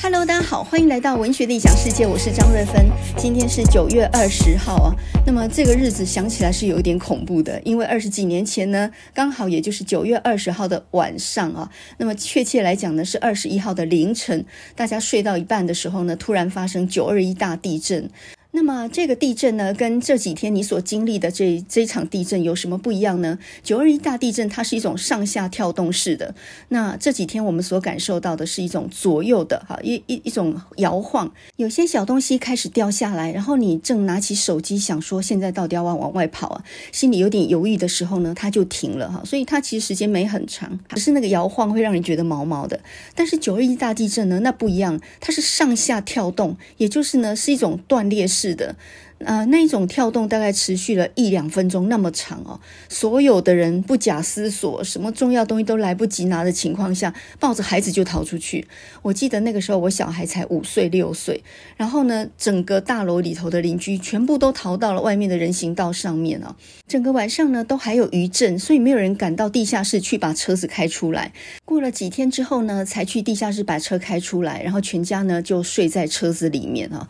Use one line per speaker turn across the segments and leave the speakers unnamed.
Hello，大家好，欢迎来到文学理想世界，我是张瑞芬。今天是九月二十号啊，那么这个日子想起来是有一点恐怖的，因为二十几年前呢，刚好也就是九月二十号的晚上啊，那么确切来讲呢，是二十一号的凌晨，大家睡到一半的时候呢，突然发生九二一大地震。那么这个地震呢，跟这几天你所经历的这这场地震有什么不一样呢？九二一大地震它是一种上下跳动式的，那这几天我们所感受到的是一种左右的，哈一一一种摇晃，有些小东西开始掉下来，然后你正拿起手机想说现在到底要往往外跑啊，心里有点犹豫的时候呢，它就停了，哈，所以它其实时间没很长，只是那个摇晃会让人觉得毛毛的。但是九二一大地震呢，那不一样，它是上下跳动，也就是呢是一种断裂式。是的，呃，那一种跳动大概持续了一两分钟那么长哦。所有的人不假思索，什么重要东西都来不及拿的情况下，抱着孩子就逃出去。我记得那个时候我小孩才五岁六岁，然后呢，整个大楼里头的邻居全部都逃到了外面的人行道上面啊。整个晚上呢都还有余震，所以没有人敢到地下室去把车子开出来。过了几天之后呢，才去地下室把车开出来，然后全家呢就睡在车子里面啊。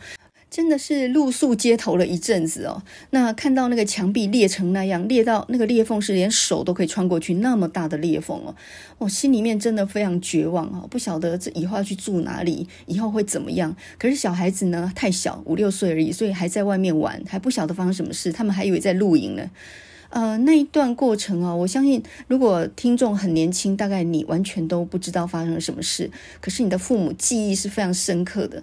真的是露宿街头了一阵子哦。那看到那个墙壁裂成那样，裂到那个裂缝是连手都可以穿过去，那么大的裂缝哦，我心里面真的非常绝望啊！不晓得这以后要去住哪里，以后会怎么样？可是小孩子呢，太小，五六岁而已，所以还在外面玩，还不晓得发生什么事，他们还以为在露营呢。呃，那一段过程啊，我相信如果听众很年轻，大概你完全都不知道发生了什么事，可是你的父母记忆是非常深刻的。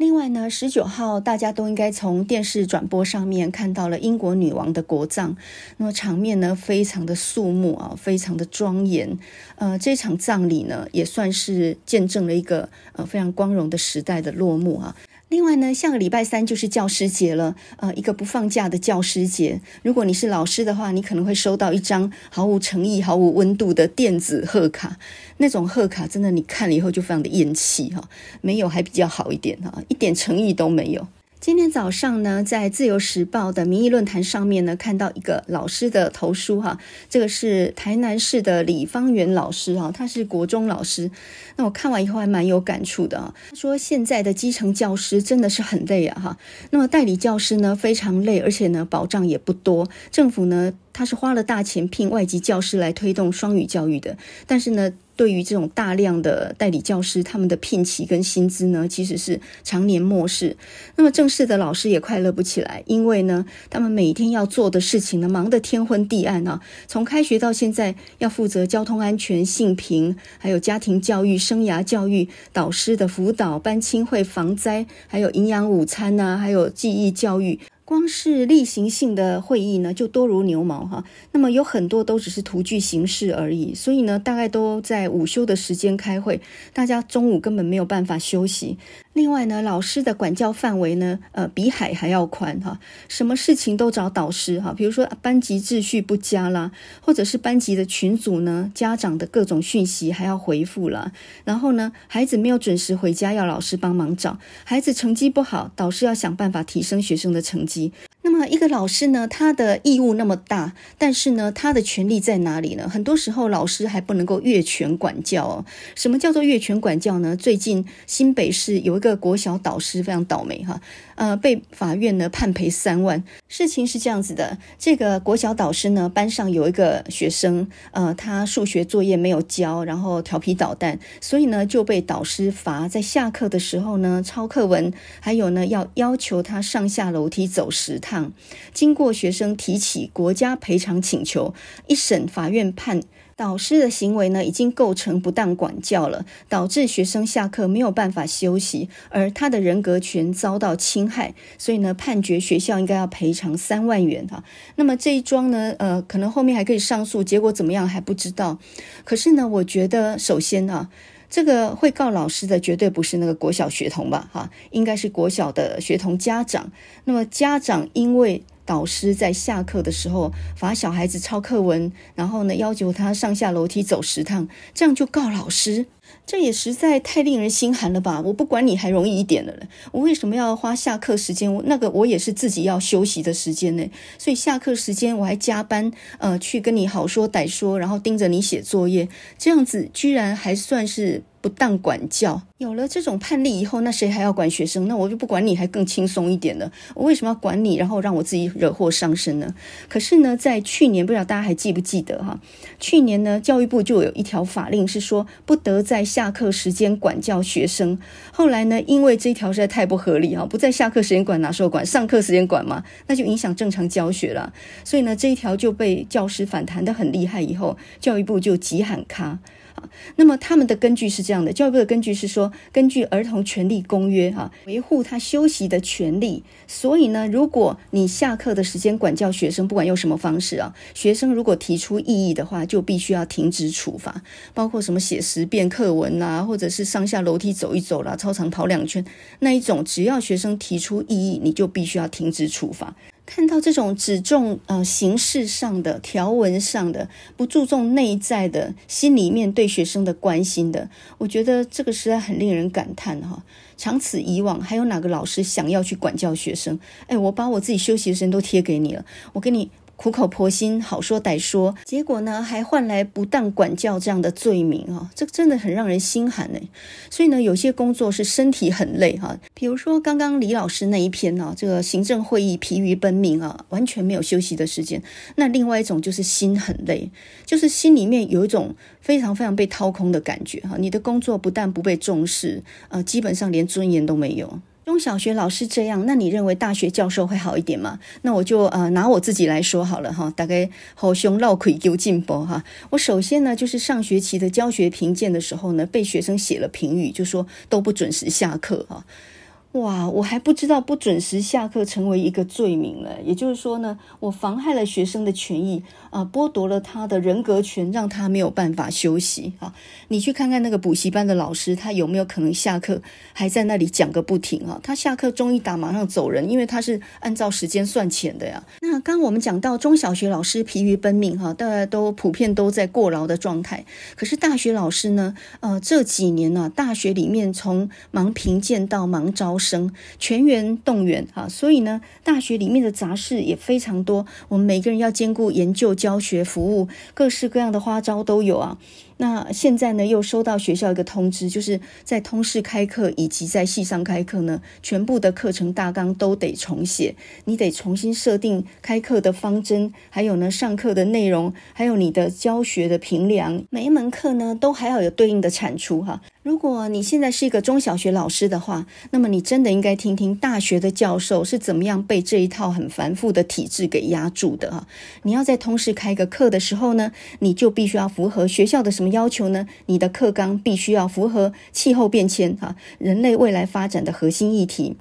另外呢，十九号大家都应该从电视转播上面看到了英国女王的国葬，那么场面呢非常的肃穆啊，非常的庄严。呃，这场葬礼呢也算是见证了一个呃非常光荣的时代的落幕啊。另外呢，下个礼拜三就是教师节了，呃，一个不放假的教师节。如果你是老师的话，你可能会收到一张毫无诚意、毫无温度的电子贺卡。那种贺卡真的，你看了以后就非常的厌弃哈。没有还比较好一点哈，一点诚意都没有。今天早上呢，在自由时报的民意论坛上面呢，看到一个老师的投书哈，这个是台南市的李方元老师啊，他是国中老师。那我看完以后还蛮有感触的啊，说现在的基层教师真的是很累啊哈。那么代理教师呢非常累，而且呢保障也不多。政府呢他是花了大钱聘外籍教师来推动双语教育的，但是呢。对于这种大量的代理教师，他们的聘期跟薪资呢，其实是常年漠视。那么正式的老师也快乐不起来，因为呢，他们每天要做的事情呢，忙得天昏地暗啊。从开学到现在，要负责交通安全、性平，还有家庭教育、生涯教育、导师的辅导、班亲会防灾，还有营养午餐呐，还有记忆教育。光是例行性的会议呢，就多如牛毛哈。那么有很多都只是图具形式而已，所以呢，大概都在午休的时间开会，大家中午根本没有办法休息。另外呢，老师的管教范围呢，呃，比海还要宽哈，什么事情都找导师哈，比如说班级秩序不佳啦，或者是班级的群组呢，家长的各种讯息还要回复啦。然后呢，孩子没有准时回家要老师帮忙找，孩子成绩不好，导师要想办法提升学生的成绩。那么一个老师呢，他的义务那么大，但是呢，他的权利在哪里呢？很多时候，老师还不能够越权管教。什么叫做越权管教呢？最近新北市有一个国小导师非常倒霉哈。呃，被法院呢判赔三万。事情是这样子的，这个国小导师呢，班上有一个学生，呃，他数学作业没有交，然后调皮捣蛋，所以呢就被导师罚在下课的时候呢抄课文，还有呢要要求他上下楼梯走十趟。经过学生提起国家赔偿请求，一审法院判。导师的行为呢，已经构成不当管教了，导致学生下课没有办法休息，而他的人格权遭到侵害，所以呢，判决学校应该要赔偿三万元哈。那么这一桩呢，呃，可能后面还可以上诉，结果怎么样还不知道。可是呢，我觉得首先啊，这个会告老师的绝对不是那个国小学童吧哈，应该是国小的学童家长。那么家长因为。导师在下课的时候罚小孩子抄课文，然后呢要求他上下楼梯走十趟，这样就告老师，这也实在太令人心寒了吧！我不管你还容易一点的人，我为什么要花下课时间？那个我也是自己要休息的时间呢，所以下课时间我还加班，呃，去跟你好说歹说，然后盯着你写作业，这样子居然还算是。不当管教，有了这种判例以后，那谁还要管学生？那我就不管你，还更轻松一点呢。我为什么要管你？然后让我自己惹祸上身呢？可是呢，在去年，不知道大家还记不记得哈？去年呢，教育部就有一条法令是说，不得在下课时间管教学生。后来呢，因为这一条实在太不合理哈，不在下课时间管哪时候管？上课时间管嘛？那就影响正常教学了。所以呢，这一条就被教师反弹的很厉害。以后教育部就急喊卡。那么他们的根据是这样的，教育部的根据是说，根据《儿童权利公约》哈，维护他休息的权利。所以呢，如果你下课的时间管教学生，不管用什么方式啊，学生如果提出异议的话，就必须要停止处罚，包括什么写十遍课文啊，或者是上下楼梯走一走了，操场跑两圈那一种，只要学生提出异议，你就必须要停止处罚。看到这种只重呃形式上的条文上的，不注重内在的心里面对学生的关心的，我觉得这个实在很令人感叹哈。长此以往，还有哪个老师想要去管教学生？哎，我把我自己休息的时间都贴给你了，我给你。苦口婆心，好说歹说，结果呢，还换来不当管教这样的罪名啊！这真的很让人心寒呢。所以呢，有些工作是身体很累哈，比如说刚刚李老师那一篇啊，这个行政会议疲于奔命啊，完全没有休息的时间。那另外一种就是心很累，就是心里面有一种非常非常被掏空的感觉哈。你的工作不但不被重视，呃，基本上连尊严都没有。中小学老师这样，那你认为大学教授会好一点吗？那我就呃拿我自己来说好了哈，大概好熊绕腿尤进步哈，我首先呢就是上学期的教学评鉴的时候呢，被学生写了评语，就说都不准时下课哈。哇，我还不知道不准时下课成为一个罪名了。也就是说呢，我妨害了学生的权益啊，剥夺了他的人格权，让他没有办法休息啊。你去看看那个补习班的老师，他有没有可能下课还在那里讲个不停啊？他下课终于打马上走人，因为他是按照时间算钱的呀。那刚我们讲到中小学老师疲于奔命哈，大家都普遍都在过劳的状态。可是大学老师呢？呃，这几年呢，大学里面从忙评贱到忙招。生全员动员啊，所以呢，大学里面的杂事也非常多，我们每个人要兼顾研究、教学、服务，各式各样的花招都有啊。那现在呢，又收到学校一个通知，就是在通识开课以及在系上开课呢，全部的课程大纲都得重写，你得重新设定开课的方针，还有呢，上课的内容，还有你的教学的评量，每一门课呢，都还要有对应的产出哈。如果你现在是一个中小学老师的话，那么你真的应该听听大学的教授是怎么样被这一套很繁复的体制给压住的哈。你要在通识开个课的时候呢，你就必须要符合学校的什么？要求呢，你的课纲必须要符合气候变迁啊，人类未来发展的核心议题。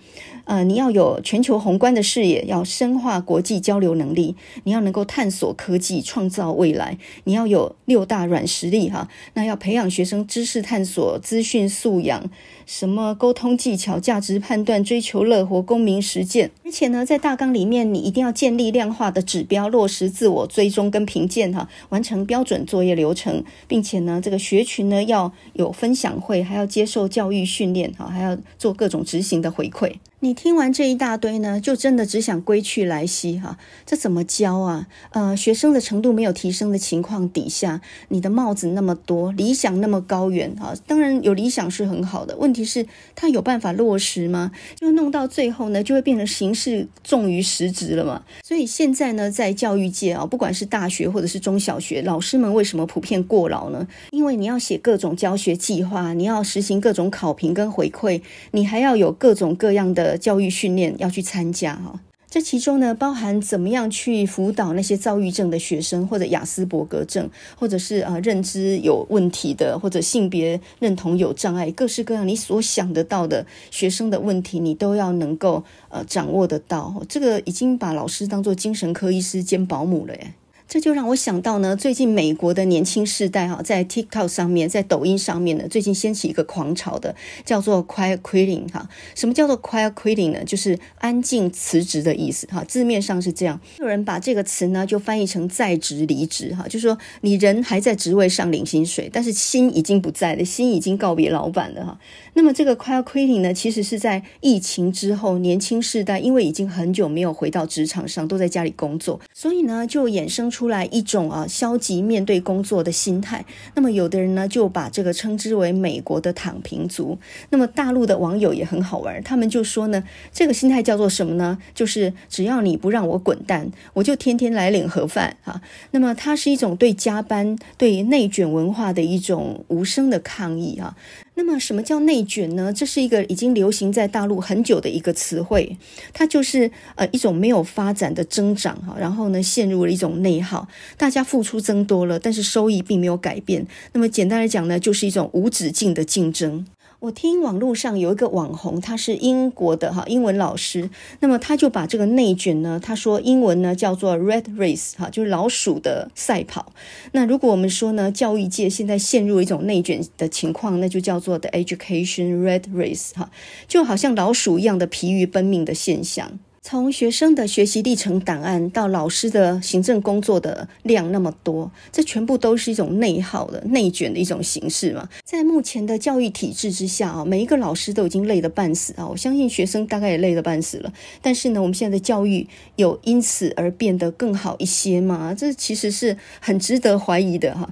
呃，你要有全球宏观的视野，要深化国际交流能力，你要能够探索科技创造未来，你要有六大软实力哈。那要培养学生知识探索、资讯素养、什么沟通技巧、价值判断、追求乐活、公民实践。而且呢，在大纲里面，你一定要建立量化的指标，落实自我追踪跟评鉴哈，完成标准作业流程，并且呢，这个学群呢要有分享会，还要接受教育训练哈，还要做各种执行的回馈。你听完这一大堆呢，就真的只想归去来兮哈？这怎么教啊？呃，学生的程度没有提升的情况底下，你的帽子那么多，理想那么高远啊！当然有理想是很好的，问题是它有办法落实吗？就弄到最后呢，就会变成形式重于实质了嘛。所以现在呢，在教育界啊，不管是大学或者是中小学，老师们为什么普遍过劳呢？因为你要写各种教学计划，你要实行各种考评跟回馈，你还要有各种各样的。教育训练要去参加哈，这其中呢，包含怎么样去辅导那些躁郁症的学生，或者雅斯伯格症，或者是呃认知有问题的，或者性别认同有障碍，各式各样你所想得到的学生的问题，你都要能够呃掌握得到。这个已经把老师当做精神科医师兼保姆了，耶。这就让我想到呢，最近美国的年轻世代哈，在 TikTok 上面，在抖音上面呢，最近掀起一个狂潮的，叫做 Quiet Quitting 哈。什么叫做 Quiet Quitting 呢？就是安静辞职的意思哈。字面上是这样，有人把这个词呢，就翻译成在职离职哈，就是说你人还在职位上领薪水，但是心已经不在了，心已经告别老板了哈。那么这个 “quiet quitting” 呢，其实是在疫情之后，年轻世代因为已经很久没有回到职场上，都在家里工作，所以呢就衍生出来一种啊消极面对工作的心态。那么有的人呢就把这个称之为美国的“躺平族”。那么大陆的网友也很好玩，他们就说呢，这个心态叫做什么呢？就是只要你不让我滚蛋，我就天天来领盒饭啊。那么它是一种对加班、对内卷文化的一种无声的抗议啊。那么什么叫内卷呢？这是一个已经流行在大陆很久的一个词汇，它就是呃一种没有发展的增长哈，然后呢陷入了一种内耗，大家付出增多了，但是收益并没有改变。那么简单来讲呢，就是一种无止境的竞争。我听网络上有一个网红，他是英国的哈英文老师，那么他就把这个内卷呢，他说英文呢叫做 red race 哈，就是老鼠的赛跑。那如果我们说呢，教育界现在陷入一种内卷的情况，那就叫做 the education red race 哈，就好像老鼠一样的疲于奔命的现象。从学生的学习历程档案到老师的行政工作的量那么多，这全部都是一种内耗的、内卷的一种形式嘛？在目前的教育体制之下啊，每一个老师都已经累得半死啊！我相信学生大概也累得半死了。但是呢，我们现在的教育有因此而变得更好一些吗？这其实是很值得怀疑的哈。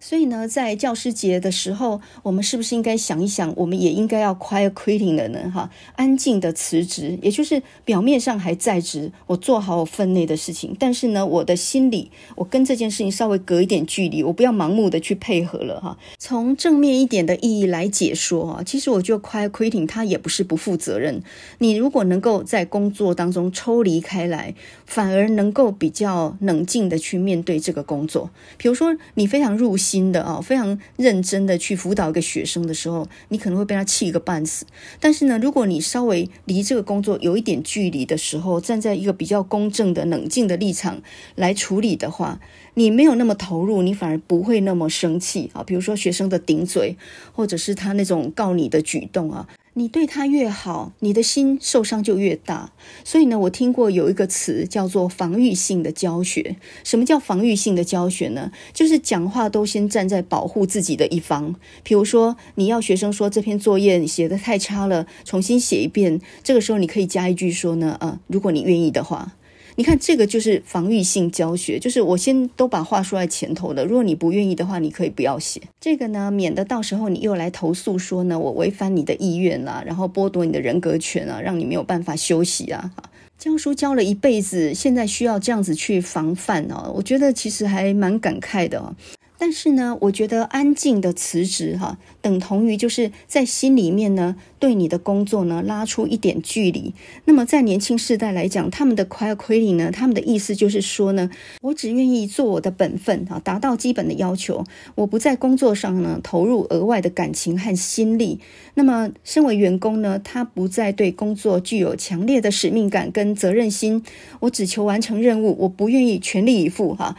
所以呢，在教师节的时候，我们是不是应该想一想，我们也应该要 quiet quitting 了呢？哈，安静的辞职，也就是表面上还在职，我做好我分内的事情，但是呢，我的心里，我跟这件事情稍微隔一点距离，我不要盲目的去配合了哈。从正面一点的意义来解说啊，其实我得 quiet quitting，它也不是不负责任。你如果能够在工作当中抽离开来，反而能够比较冷静的去面对这个工作。比如说，你非常入。新的啊，非常认真的去辅导一个学生的时候，你可能会被他气一个半死。但是呢，如果你稍微离这个工作有一点距离的时候，站在一个比较公正的、冷静的立场来处理的话，你没有那么投入，你反而不会那么生气啊。比如说学生的顶嘴，或者是他那种告你的举动啊。你对他越好，你的心受伤就越大。所以呢，我听过有一个词叫做防御性的教学。什么叫防御性的教学呢？就是讲话都先站在保护自己的一方。比如说，你要学生说这篇作业写的太差了，重新写一遍。这个时候，你可以加一句说呢：，呃，如果你愿意的话。你看，这个就是防御性教学，就是我先都把话说在前头的。如果你不愿意的话，你可以不要写这个呢，免得到时候你又来投诉说呢我违反你的意愿啦，然后剥夺你的人格权啊，让你没有办法休息啊。教书教了一辈子，现在需要这样子去防范哦，我觉得其实还蛮感慨的哦。但是呢，我觉得安静的辞职哈，等同于就是在心里面呢，对你的工作呢拉出一点距离。那么在年轻世代来讲，他们的 quietly 呢，他们的意思就是说呢，我只愿意做我的本分啊，达到基本的要求，我不在工作上呢投入额外的感情和心力。那么身为员工呢，他不再对工作具有强烈的使命感跟责任心，我只求完成任务，我不愿意全力以赴哈。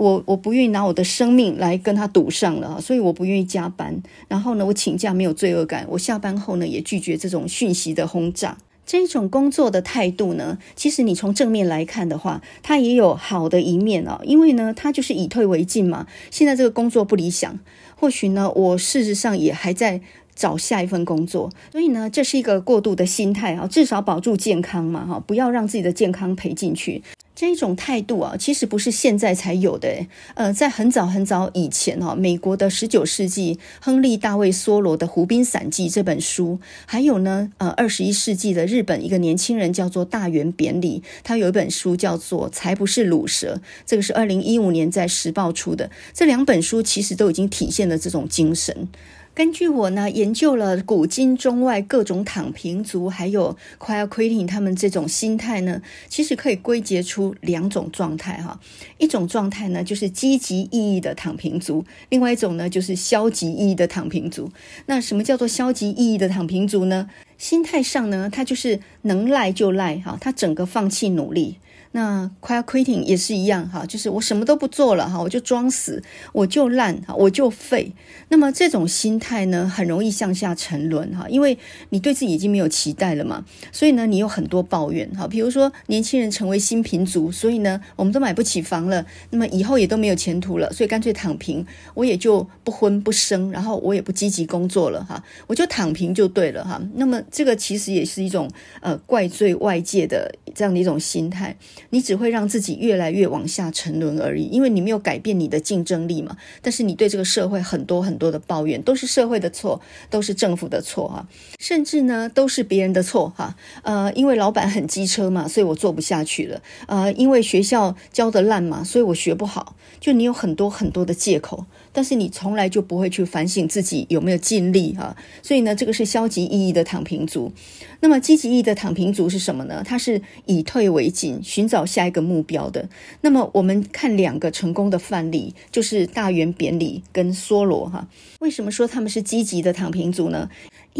我我不愿意拿我的生命来跟他赌上了所以我不愿意加班。然后呢，我请假没有罪恶感。我下班后呢，也拒绝这种讯息的轰炸。这一种工作的态度呢，其实你从正面来看的话，它也有好的一面啊。因为呢，它就是以退为进嘛。现在这个工作不理想，或许呢，我事实上也还在找下一份工作。所以呢，这是一个过度的心态啊，至少保住健康嘛，哈，不要让自己的健康赔进去。这一种态度啊，其实不是现在才有的。呃，在很早很早以前哦，美国的十九世纪，亨利·大卫·梭罗的《湖滨散记》这本书，还有呢，呃，二十一世纪的日本一个年轻人叫做大原扁里，他有一本书叫做《才不是鲁蛇》，这个是二零一五年在《时报》出的。这两本书其实都已经体现了这种精神。根据我呢研究了古今中外各种躺平族，还有快要 quitting 他们这种心态呢，其实可以归结出两种状态哈。一种状态呢，就是积极意义的躺平族；，另外一种呢，就是消极意义的躺平族。那什么叫做消极意义的躺平族呢？心态上呢，他就是能赖就赖哈，他整个放弃努力。那快要 quitting 也是一样哈，就是我什么都不做了哈，我就装死，我就烂，哈，我就废。那么这种心态呢，很容易向下沉沦哈，因为你对自己已经没有期待了嘛，所以呢，你有很多抱怨哈，比如说年轻人成为新贫族，所以呢，我们都买不起房了，那么以后也都没有前途了，所以干脆躺平，我也就不婚不生，然后我也不积极工作了哈，我就躺平就对了哈。那么这个其实也是一种呃怪罪外界的这样的一种心态。你只会让自己越来越往下沉沦而已，因为你没有改变你的竞争力嘛。但是你对这个社会很多很多的抱怨，都是社会的错，都是政府的错啊，甚至呢都是别人的错哈。呃，因为老板很机车嘛，所以我做不下去了。呃，因为学校教的烂嘛，所以我学不好。就你有很多很多的借口。但是你从来就不会去反省自己有没有尽力啊，所以呢，这个是消极意义的躺平族。那么积极意义的躺平族是什么呢？它是以退为进，寻找下一个目标的。那么我们看两个成功的范例，就是大圆扁里跟梭罗哈。为什么说他们是积极的躺平族呢？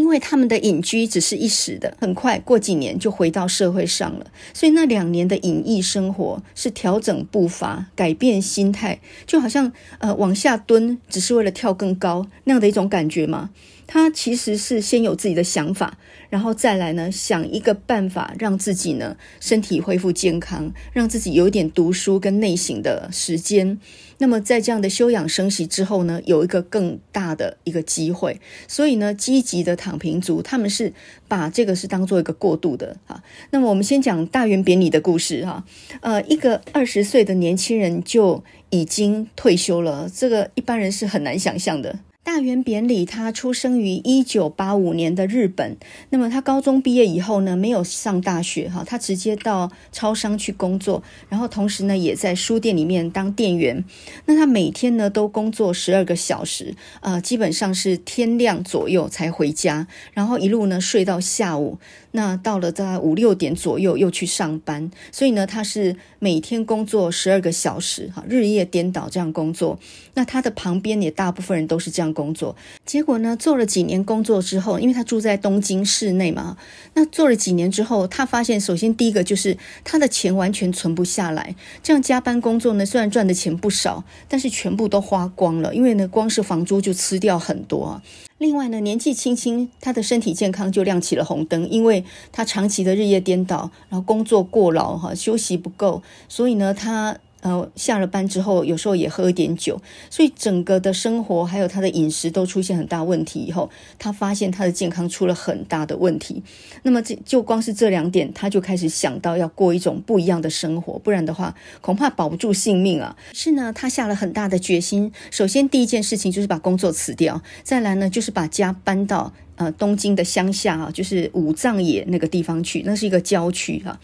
因为他们的隐居只是一时的，很快过几年就回到社会上了。所以那两年的隐逸生活是调整步伐、改变心态，就好像呃往下蹲只是为了跳更高那样的一种感觉嘛。他其实是先有自己的想法，然后再来呢想一个办法让自己呢身体恢复健康，让自己有一点读书跟内省的时间。那么在这样的休养生息之后呢，有一个更大的一个机会，所以呢，积极的躺平族他们是把这个是当做一个过渡的啊。那么我们先讲大圆扁你的故事哈，呃，一个二十岁的年轻人就已经退休了，这个一般人是很难想象的。大原扁里，他出生于一九八五年的日本。那么他高中毕业以后呢，没有上大学，哈，他直接到超商去工作，然后同时呢，也在书店里面当店员。那他每天呢，都工作十二个小时，呃，基本上是天亮左右才回家，然后一路呢睡到下午。那到了在五六点左右又去上班，所以呢，他是每天工作十二个小时，哈，日夜颠倒这样工作。那他的旁边也大部分人都是这样工作。结果呢，做了几年工作之后，因为他住在东京市内嘛，那做了几年之后，他发现，首先第一个就是他的钱完全存不下来。这样加班工作呢，虽然赚的钱不少，但是全部都花光了，因为呢，光是房租就吃掉很多。另外呢，年纪轻轻，他的身体健康就亮起了红灯，因为他长期的日夜颠倒，然后工作过劳，哈，休息不够，所以呢，他。呃，下了班之后，有时候也喝一点酒，所以整个的生活还有他的饮食都出现很大问题。以后他发现他的健康出了很大的问题，那么这就光是这两点，他就开始想到要过一种不一样的生活，不然的话，恐怕保不住性命啊。是呢，他下了很大的决心，首先第一件事情就是把工作辞掉，再来呢就是把家搬到呃东京的乡下啊，就是五藏野那个地方去，那是一个郊区哈。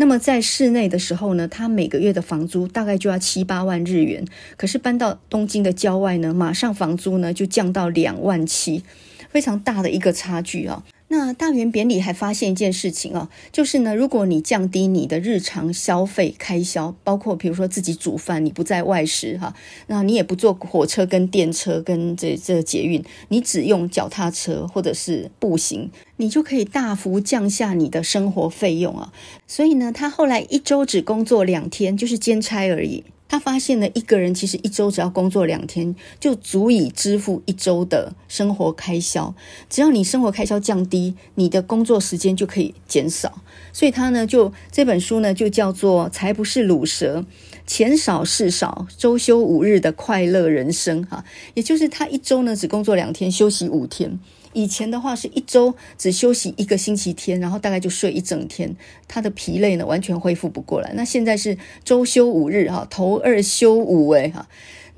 那么在市内的时候呢，他每个月的房租大概就要七八万日元，可是搬到东京的郊外呢，马上房租呢就降到两万七，非常大的一个差距啊。那大元扁里还发现一件事情啊，就是呢，如果你降低你的日常消费开销，包括比如说自己煮饭，你不在外食哈，那你也不坐火车跟电车跟这这捷运，你只用脚踏车或者是步行，你就可以大幅降下你的生活费用啊。所以呢，他后来一周只工作两天，就是兼差而已。他发现了一个人其实一周只要工作两天就足以支付一周的生活开销。只要你生活开销降低，你的工作时间就可以减少。所以他呢，就这本书呢，就叫做《财不是卤蛇，钱少事少，周休五日的快乐人生》哈。也就是他一周呢只工作两天，休息五天。以前的话是一周只休息一个星期天，然后大概就睡一整天，他的疲累呢完全恢复不过来。那现在是周休五日哈，头二休五哎哈。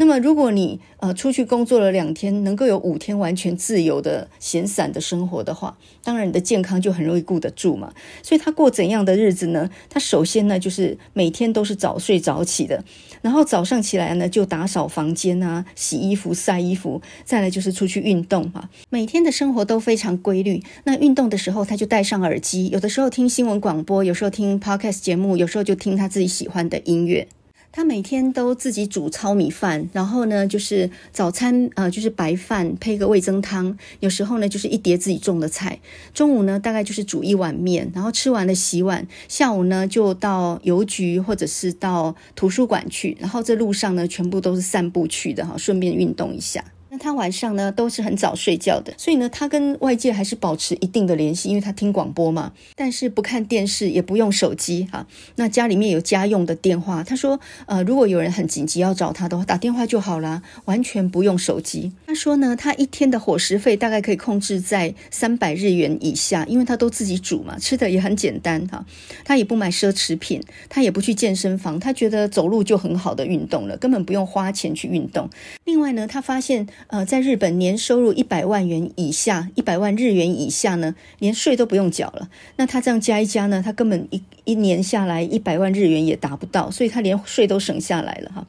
那么，如果你呃出去工作了两天，能够有五天完全自由的闲散的生活的话，当然你的健康就很容易顾得住嘛。所以他过怎样的日子呢？他首先呢就是每天都是早睡早起的，然后早上起来呢就打扫房间啊、洗衣服、晒衣服，再来就是出去运动嘛。每天的生活都非常规律。那运动的时候，他就戴上耳机，有的时候听新闻广播，有时候听 Podcast 节目，有时候就听他自己喜欢的音乐。他每天都自己煮糙米饭，然后呢，就是早餐，呃，就是白饭配个味增汤，有时候呢，就是一碟自己种的菜。中午呢，大概就是煮一碗面，然后吃完了洗碗。下午呢，就到邮局或者是到图书馆去，然后这路上呢，全部都是散步去的哈，顺便运动一下。他晚上呢都是很早睡觉的，所以呢，他跟外界还是保持一定的联系，因为他听广播嘛。但是不看电视，也不用手机哈。那家里面有家用的电话，他说呃，如果有人很紧急要找他的话，打电话就好啦，完全不用手机。他说呢，他一天的伙食费大概可以控制在三百日元以下，因为他都自己煮嘛，吃的也很简单哈。他也不买奢侈品，他也不去健身房，他觉得走路就很好的运动了，根本不用花钱去运动。另外呢，他发现。呃，在日本，年收入一百万元以下，一百万日元以下呢，连税都不用缴了。那他这样加一加呢，他根本一一年下来一百万日元也达不到，所以他连税都省下来了哈。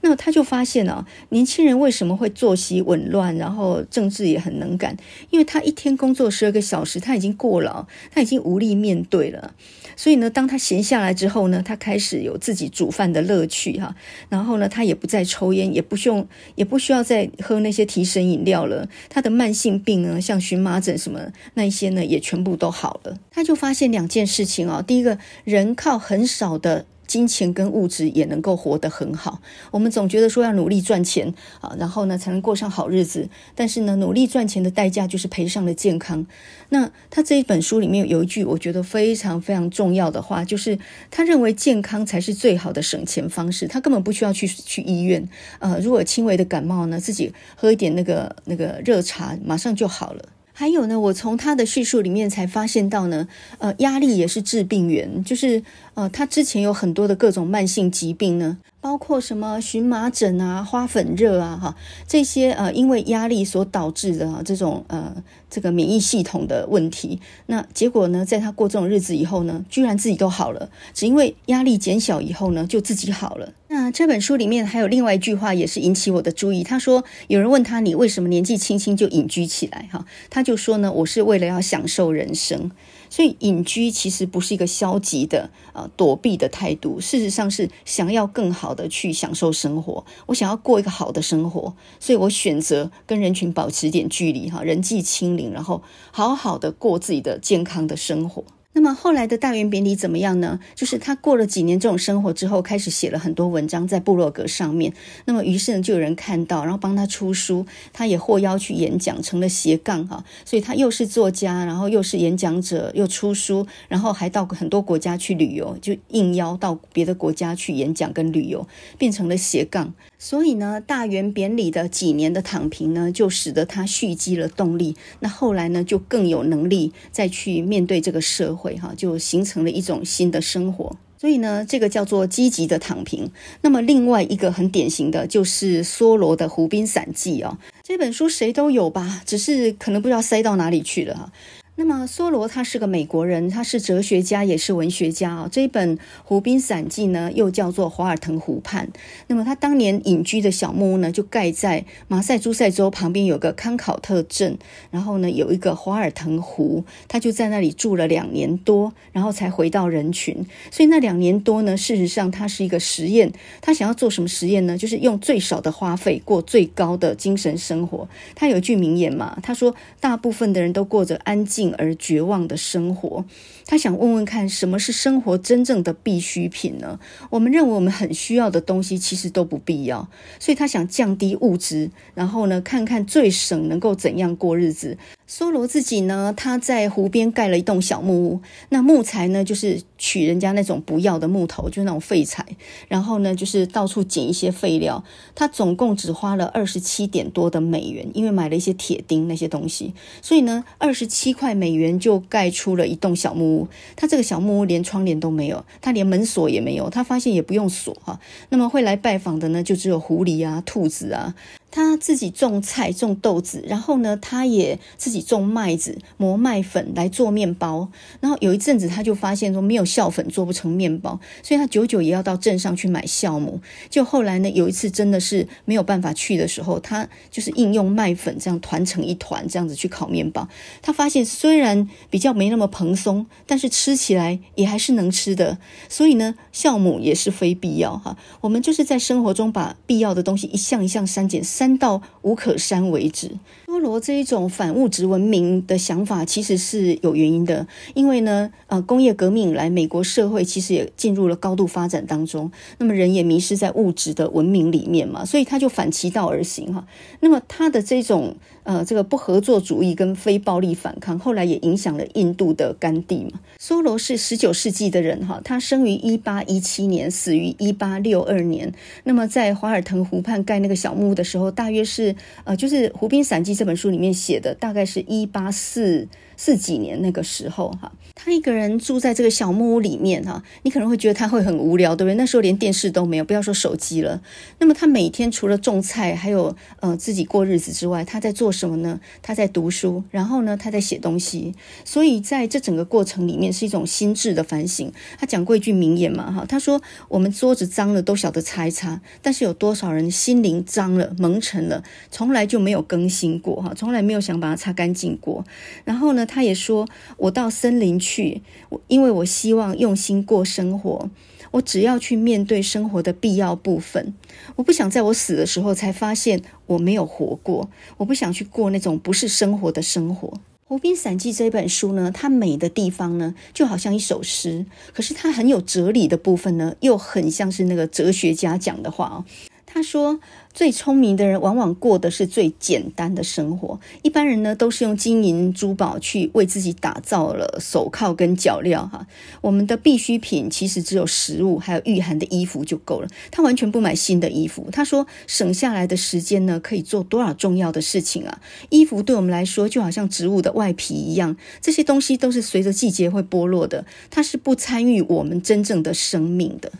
那他就发现啊，年轻人为什么会作息紊乱，然后政治也很能干？因为他一天工作十二个小时，他已经过劳，他已经无力面对了。所以呢，当他闲下来之后呢，他开始有自己煮饭的乐趣哈。然后呢，他也不再抽烟，也不用也不需要再喝那些提神饮料了。他的慢性病呢，像荨麻疹什么那一些呢，也全部都好了。他就发现两件事情哦，第一个人靠很少的。金钱跟物质也能够活得很好，我们总觉得说要努力赚钱啊，然后呢才能过上好日子。但是呢，努力赚钱的代价就是赔上了健康。那他这一本书里面有一句我觉得非常非常重要的话，就是他认为健康才是最好的省钱方式，他根本不需要去去医院。呃，如果轻微的感冒呢，自己喝一点那个那个热茶，马上就好了。还有呢，我从他的叙述里面才发现到呢，呃，压力也是致病源，就是。呃，他之前有很多的各种慢性疾病呢，包括什么荨麻疹啊、花粉热啊，哈这些呃，因为压力所导致的啊这种呃这个免疫系统的问题。那结果呢，在他过这种日子以后呢，居然自己都好了，只因为压力减小以后呢，就自己好了。那这本书里面还有另外一句话，也是引起我的注意。他说，有人问他你为什么年纪轻轻就隐居起来？哈，他就说呢，我是为了要享受人生。所以隐居其实不是一个消极的啊躲避的态度，事实上是想要更好的去享受生活。我想要过一个好的生活，所以我选择跟人群保持点距离哈，人际清零，然后好好的过自己的健康的生活。那么后来的大圆扁里怎么样呢？就是他过了几年这种生活之后，开始写了很多文章在部落格上面。那么于是呢，就有人看到，然后帮他出书，他也获邀去演讲，成了斜杠哈。所以他又是作家，然后又是演讲者，又出书，然后还到很多国家去旅游，就应邀到别的国家去演讲跟旅游，变成了斜杠。所以呢，大元扁里的几年的躺平呢，就使得他蓄积了动力。那后来呢，就更有能力再去面对这个社会，哈，就形成了一种新的生活。所以呢，这个叫做积极的躺平。那么另外一个很典型的就是梭罗的《湖滨散记》哦，这本书谁都有吧，只是可能不知道塞到哪里去了，哈。那么梭罗他是个美国人，他是哲学家也是文学家啊。这一本《湖滨散记》呢，又叫做《华尔藤湖畔》。那么他当年隐居的小木屋呢，就盖在马赛诸塞州旁边有个康考特镇，然后呢有一个华尔藤湖，他就在那里住了两年多，然后才回到人群。所以那两年多呢，事实上他是一个实验。他想要做什么实验呢？就是用最少的花费过最高的精神生活。他有一句名言嘛，他说：“大部分的人都过着安静。”而绝望的生活，他想问问看，什么是生活真正的必需品呢？我们认为我们很需要的东西，其实都不必要。所以他想降低物质，然后呢，看看最省能够怎样过日子。梭罗自己呢，他在湖边盖了一栋小木屋。那木材呢，就是取人家那种不要的木头，就是那种废材。然后呢，就是到处捡一些废料。他总共只花了二十七点多的美元，因为买了一些铁钉那些东西。所以呢，二十七块美元就盖出了一栋小木屋。他这个小木屋连窗帘都没有，他连门锁也没有。他发现也不用锁哈。那么会来拜访的呢，就只有狐狸啊、兔子啊。他自己种菜、种豆子，然后呢，他也自己种麦子，磨麦粉来做面包。然后有一阵子，他就发现说没有酵粉做不成面包，所以他久久也要到镇上去买酵母。就后来呢，有一次真的是没有办法去的时候，他就是应用麦粉这样团成一团，这样子去烤面包。他发现虽然比较没那么蓬松，但是吃起来也还是能吃的。所以呢，酵母也是非必要哈。我们就是在生活中把必要的东西一项一项删减删。删到无可删为止。梭罗这一种反物质文明的想法，其实是有原因的，因为呢，呃，工业革命以来美国社会其实也进入了高度发展当中，那么人也迷失在物质的文明里面嘛，所以他就反其道而行哈。那么他的这种呃这个不合作主义跟非暴力反抗，后来也影响了印度的甘地嘛。梭罗是十九世纪的人哈，他生于一八一七年，死于一八六二年。那么在华尔腾湖畔盖那个小木屋的时候，大约是呃就是湖滨散记这。本书里面写的大概是一八四。四几年那个时候哈，他一个人住在这个小木屋里面哈，你可能会觉得他会很无聊，对不对？那时候连电视都没有，不要说手机了。那么他每天除了种菜，还有呃自己过日子之外，他在做什么呢？他在读书，然后呢，他在写东西。所以在这整个过程里面，是一种心智的反省。他讲过一句名言嘛哈，他说：“我们桌子脏了都晓得擦一擦，但是有多少人心灵脏了蒙尘了，从来就没有更新过哈，从来没有想把它擦干净过。”然后呢？他也说：“我到森林去，我因为我希望用心过生活，我只要去面对生活的必要部分。我不想在我死的时候才发现我没有活过。我不想去过那种不是生活的生活。”《湖边散记》这本书呢，它美的地方呢，就好像一首诗；可是它很有哲理的部分呢，又很像是那个哲学家讲的话。他说。最聪明的人往往过的是最简单的生活。一般人呢，都是用金银珠宝去为自己打造了手铐跟脚镣。哈，我们的必需品其实只有食物，还有御寒的衣服就够了。他完全不买新的衣服。他说，省下来的时间呢，可以做多少重要的事情啊？衣服对我们来说，就好像植物的外皮一样，这些东西都是随着季节会剥落的。它是不参与我们真正的生命的。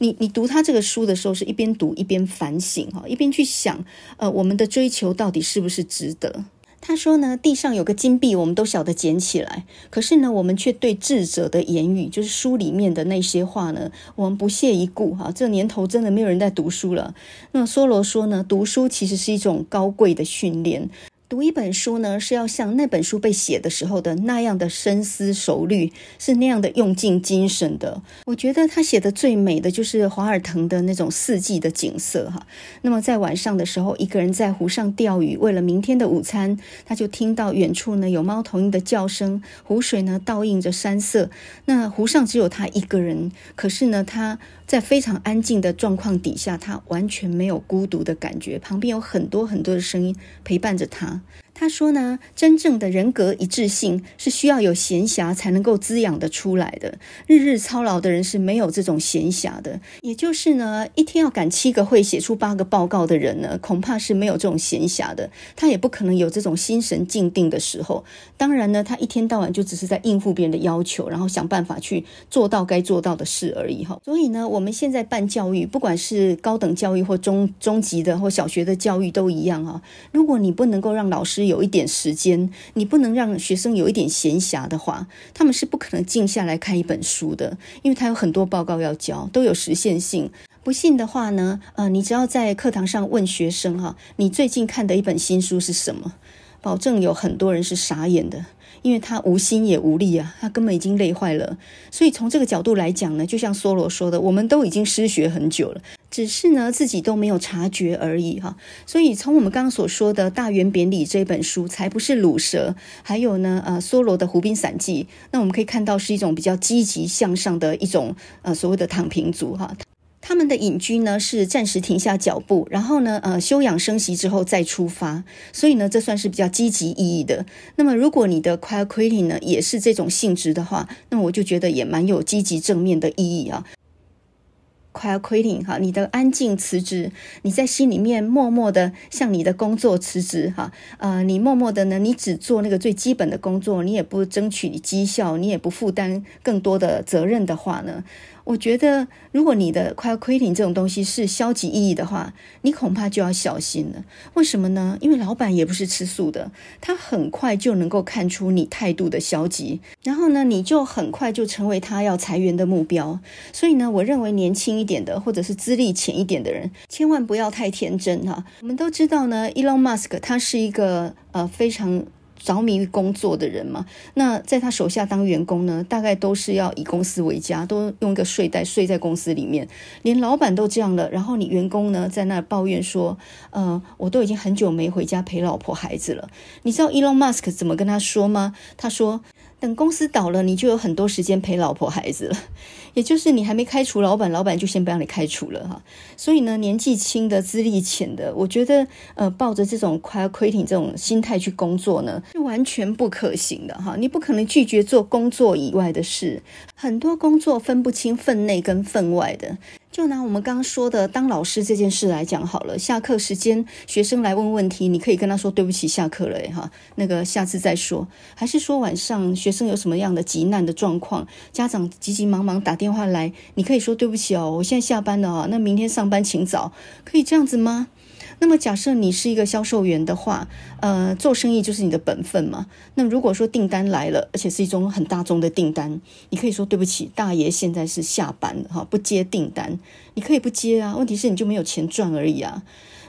你你读他这个书的时候，是一边读一边反省哈，一边去想，呃，我们的追求到底是不是值得？他说呢，地上有个金币，我们都晓得捡起来，可是呢，我们却对智者的言语，就是书里面的那些话呢，我们不屑一顾哈。这年头真的没有人在读书了。那梭罗说呢，读书其实是一种高贵的训练。读一本书呢，是要像那本书被写的时候的那样的深思熟虑，是那样的用尽精神的。我觉得他写的最美的就是华尔藤的那种四季的景色哈。那么在晚上的时候，一个人在湖上钓鱼，为了明天的午餐，他就听到远处呢有猫头鹰的叫声，湖水呢倒映着山色。那湖上只有他一个人，可是呢他在非常安静的状况底下，他完全没有孤独的感觉，旁边有很多很多的声音陪伴着他。他说呢，真正的人格一致性是需要有闲暇才能够滋养的出来的。日日操劳的人是没有这种闲暇的。也就是呢，一天要赶七个会、写出八个报告的人呢，恐怕是没有这种闲暇的。他也不可能有这种心神静定的时候。当然呢，他一天到晚就只是在应付别人的要求，然后想办法去做到该做到的事而已。哈。所以呢，我们现在办教育，不管是高等教育或中中级的或小学的教育都一样啊。如果你不能够让老师有一点时间，你不能让学生有一点闲暇的话，他们是不可能静下来看一本书的，因为他有很多报告要交，都有时限性。不信的话呢，呃，你只要在课堂上问学生哈，你最近看的一本新书是什么？保证有很多人是傻眼的。因为他无心也无力啊，他根本已经累坏了。所以从这个角度来讲呢，就像梭罗说的，我们都已经失学很久了，只是呢自己都没有察觉而已哈。所以从我们刚刚所说的《大圆扁理》这本书，才不是鲁蛇，还有呢呃梭罗的《湖滨散记》，那我们可以看到是一种比较积极向上的一种呃所谓的躺平族哈。他们的隐居呢是暂时停下脚步，然后呢，呃，休养生息之后再出发，所以呢，这算是比较积极意义的。那么，如果你的 quiet quitting 呢也是这种性质的话，那我就觉得也蛮有积极正面的意义啊。quiet quitting 哈，你的安静辞职，你在心里面默默的向你的工作辞职哈，呃，你默默的呢，你只做那个最基本的工作，你也不争取绩效，你也不负担更多的责任的话呢？我觉得，如果你的快 i 亏顶这种东西是消极意义的话，你恐怕就要小心了。为什么呢？因为老板也不是吃素的，他很快就能够看出你态度的消极，然后呢，你就很快就成为他要裁员的目标。所以呢，我认为年轻一点的或者是资历浅一点的人，千万不要太天真哈。我们都知道呢，Elon Musk 他是一个呃非常。着迷于工作的人嘛，那在他手下当员工呢，大概都是要以公司为家，都用一个睡袋睡在公司里面，连老板都这样了。然后你员工呢，在那抱怨说，呃，我都已经很久没回家陪老婆孩子了。你知道 Elon Musk 怎么跟他说吗？他说。等公司倒了，你就有很多时间陪老婆孩子了，也就是你还没开除老板，老板就先不让你开除了哈。所以呢，年纪轻的、资历浅的，我觉得，呃，抱着这种快要 quitting 这种心态去工作呢，是完全不可行的哈。你不可能拒绝做工作以外的事，很多工作分不清分内跟分外的。就拿我们刚刚说的当老师这件事来讲好了，下课时间学生来问问题，你可以跟他说对不起，下课了哈，那个下次再说；还是说晚上学生有什么样的急难的状况，家长急急忙忙打电话来，你可以说对不起哦，我现在下班了啊，那明天上班请早，可以这样子吗？那么假设你是一个销售员的话，呃，做生意就是你的本分嘛。那如果说订单来了，而且是一种很大宗的订单，你可以说对不起，大爷，现在是下班了，哈，不接订单，你可以不接啊。问题是你就没有钱赚而已啊。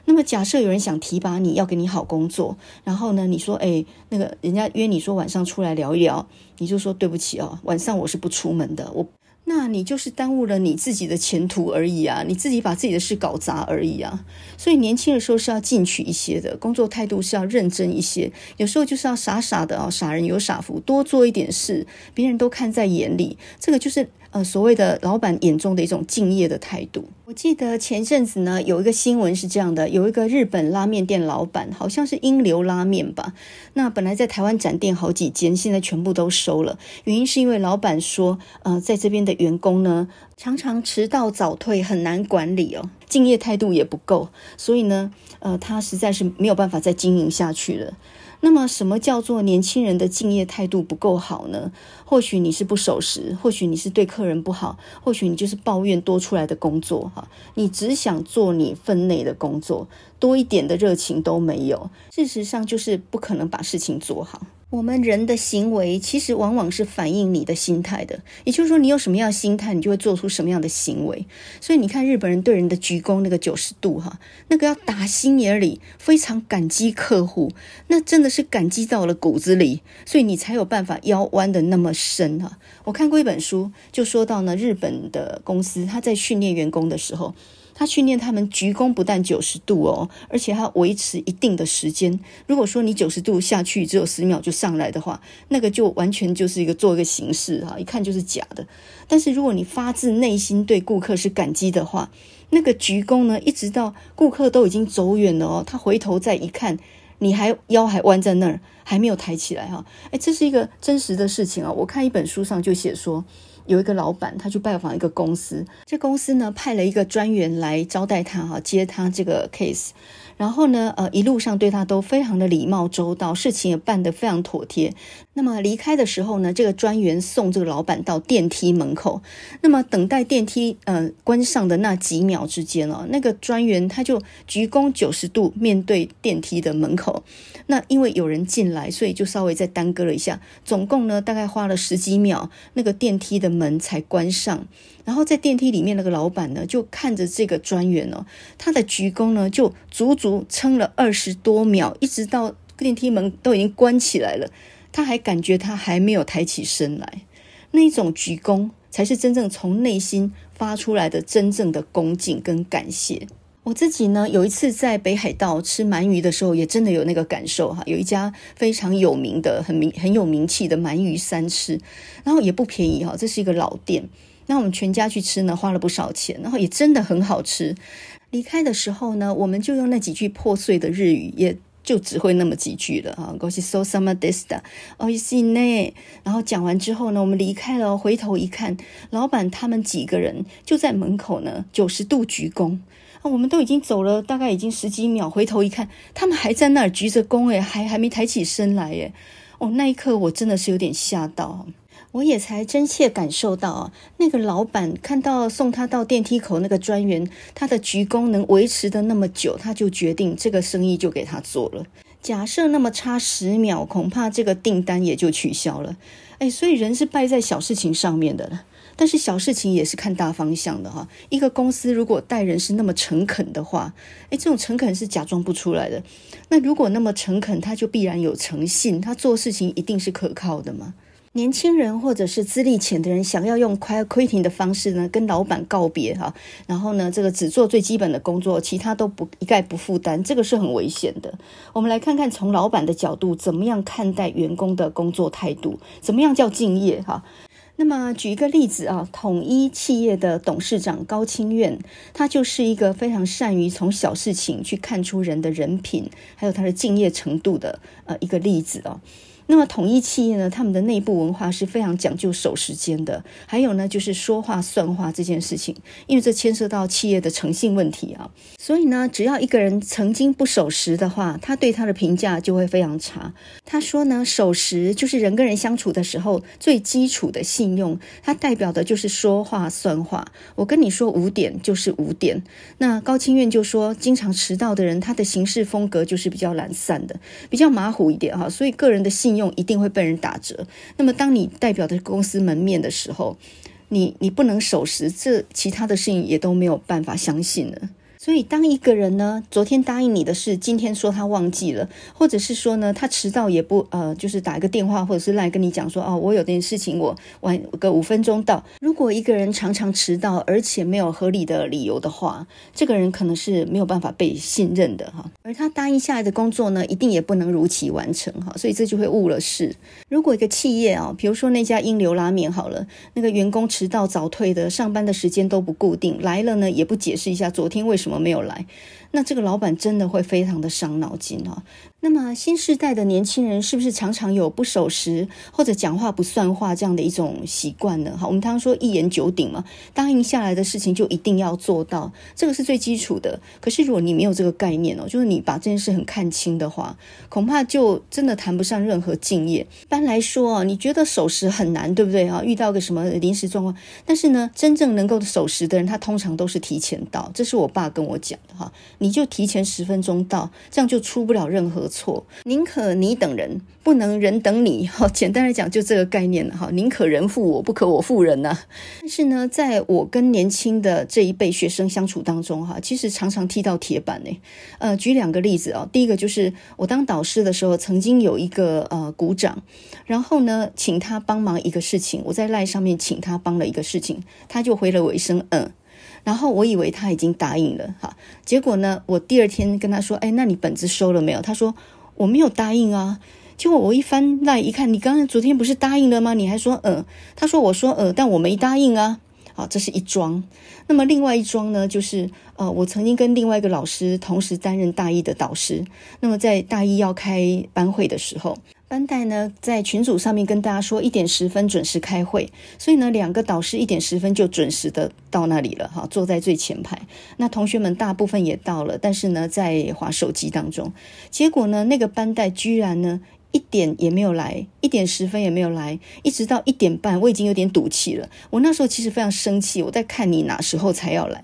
那么假设有人想提拔你，要给你好工作，然后呢，你说，哎，那个人家约你说晚上出来聊一聊，你就说对不起哦，晚上我是不出门的，我。那你就是耽误了你自己的前途而已啊！你自己把自己的事搞砸而已啊！所以年轻的时候是要进取一些的，工作态度是要认真一些，有时候就是要傻傻的啊，傻人有傻福，多做一点事，别人都看在眼里，这个就是呃所谓的老板眼中的一种敬业的态度。我记得前阵子呢，有一个新闻是这样的，有一个日本拉面店老板，好像是英流拉面吧。那本来在台湾展店好几间，现在全部都收了。原因是因为老板说，呃，在这边的员工呢，常常迟到早退，很难管理哦，敬业态度也不够，所以呢，呃，他实在是没有办法再经营下去了。那么，什么叫做年轻人的敬业态度不够好呢？或许你是不守时，或许你是对客人不好，或许你就是抱怨多出来的工作哈，你只想做你分内的工作，多一点的热情都没有。事实上，就是不可能把事情做好。我们人的行为其实往往是反映你的心态的，也就是说，你有什么样的心态，你就会做出什么样的行为。所以你看，日本人对人的鞠躬那个九十度，哈，那个要打心眼里非常感激客户，那真的是感激到了骨子里，所以你才有办法腰弯的那么深哈。我看过一本书，就说到呢，日本的公司他在训练员工的时候。他训练他们鞠躬不但九十度哦，而且还要维持一定的时间。如果说你九十度下去只有十秒就上来的话，那个就完全就是一个做一个形式哈，一看就是假的。但是如果你发自内心对顾客是感激的话，那个鞠躬呢，一直到顾客都已经走远了哦，他回头再一看，你还腰还弯在那儿，还没有抬起来哈，哎，这是一个真实的事情啊。我看一本书上就写说。有一个老板，他去拜访一个公司，这公司呢派了一个专员来招待他，哈，接他这个 case，然后呢，呃，一路上对他都非常的礼貌周到，事情也办得非常妥帖。那么离开的时候呢，这个专员送这个老板到电梯门口，那么等待电梯，呃，关上的那几秒之间哦，那个专员他就鞠躬九十度，面对电梯的门口。那因为有人进来，所以就稍微再耽搁了一下。总共呢，大概花了十几秒，那个电梯的门才关上。然后在电梯里面，那个老板呢，就看着这个专员哦，他的鞠躬呢，就足足撑了二十多秒，一直到电梯门都已经关起来了，他还感觉他还没有抬起身来。那种鞠躬，才是真正从内心发出来的真正的恭敬跟感谢。我自己呢，有一次在北海道吃鳗鱼的时候，也真的有那个感受哈。有一家非常有名的、很名很有名气的鳗鱼三吃，然后也不便宜哈。这是一个老店，那我们全家去吃呢，花了不少钱，然后也真的很好吃。离开的时候呢，我们就用那几句破碎的日语，也就只会那么几句了哈。Gosho s u m a d e s da, o y a u 然后讲完之后呢，我们离开了，回头一看，老板他们几个人就在门口呢，九十度鞠躬。啊，我们都已经走了，大概已经十几秒。回头一看，他们还在那儿鞠着躬，哎，还还没抬起身来，耶。哦，那一刻我真的是有点吓到，我也才真切感受到啊，那个老板看到送他到电梯口那个专员，他的鞠躬能维持的那么久，他就决定这个生意就给他做了。假设那么差十秒，恐怕这个订单也就取消了。哎，所以人是败在小事情上面的了。但是小事情也是看大方向的哈。一个公司如果待人是那么诚恳的话，诶，这种诚恳是假装不出来的。那如果那么诚恳，他就必然有诚信，他做事情一定是可靠的嘛。年轻人或者是资历浅的人，想要用 quit quitting 的方式呢，跟老板告别哈，然后呢，这个只做最基本的工作，其他都不一概不负担，这个是很危险的。我们来看看从老板的角度，怎么样看待员工的工作态度，怎么样叫敬业哈。那么举一个例子啊，统一企业的董事长高清苑，他就是一个非常善于从小事情去看出人的人品，还有他的敬业程度的呃一个例子哦。那么，统一企业呢，他们的内部文化是非常讲究守时间的。还有呢，就是说话算话这件事情，因为这牵涉到企业的诚信问题啊。所以呢，只要一个人曾经不守时的话，他对他的评价就会非常差。他说呢，守时就是人跟人相处的时候最基础的信用，它代表的就是说话算话。我跟你说五点就是五点。那高清院就说，经常迟到的人，他的行事风格就是比较懒散的，比较马虎一点哈。所以，个人的信。用一定会被人打折。那么，当你代表的公司门面的时候，你你不能守时，这其他的事情也都没有办法相信了。所以，当一个人呢，昨天答应你的事，今天说他忘记了，或者是说呢，他迟到也不呃，就是打一个电话，或者是来跟你讲说，哦，我有件事情，我晚个五分钟到。如果一个人常常迟到，而且没有合理的理由的话，这个人可能是没有办法被信任的哈。而他答应下来的工作呢，一定也不能如期完成哈。所以这就会误了事。如果一个企业啊，比如说那家英流拉面好了，那个员工迟到早退的，上班的时间都不固定，来了呢也不解释一下昨天为什么。没有来。那这个老板真的会非常的伤脑筋哦。那么新时代的年轻人是不是常常有不守时或者讲话不算话这样的一种习惯呢？好，我们常说一言九鼎嘛，答应下来的事情就一定要做到，这个是最基础的。可是如果你没有这个概念哦，就是你把这件事很看清的话，恐怕就真的谈不上任何敬业。一般来说啊，你觉得守时很难，对不对啊？遇到个什么临时状况，但是呢，真正能够守时的人，他通常都是提前到。这是我爸跟我讲的哈。你就提前十分钟到，这样就出不了任何错。宁可你等人，不能人等你。哈，简单的讲，就这个概念。哈，宁可人负我，不可我负人呐。但是呢，在我跟年轻的这一辈学生相处当中，哈，其实常常踢到铁板诶，呃，举两个例子啊，第一个就是我当导师的时候，曾经有一个呃鼓掌，然后呢，请他帮忙一个事情，我在赖上面请他帮了一个事情，他就回了我一声嗯。然后我以为他已经答应了哈，结果呢，我第二天跟他说，哎，那你本子收了没有？他说我没有答应啊。结果我一翻那一看，你刚昨天不是答应了吗？你还说嗯？他说我说嗯，但我没答应啊。啊，这是一桩。那么另外一桩呢，就是呃，我曾经跟另外一个老师同时担任大一的导师。那么在大一要开班会的时候，班代呢在群组上面跟大家说一点十分准时开会。所以呢，两个导师一点十分就准时的到那里了，哈，坐在最前排。那同学们大部分也到了，但是呢，在划手机当中。结果呢，那个班代居然呢。一点也没有来，一点十分也没有来，一直到一点半，我已经有点赌气了。我那时候其实非常生气，我在看你哪时候才要来。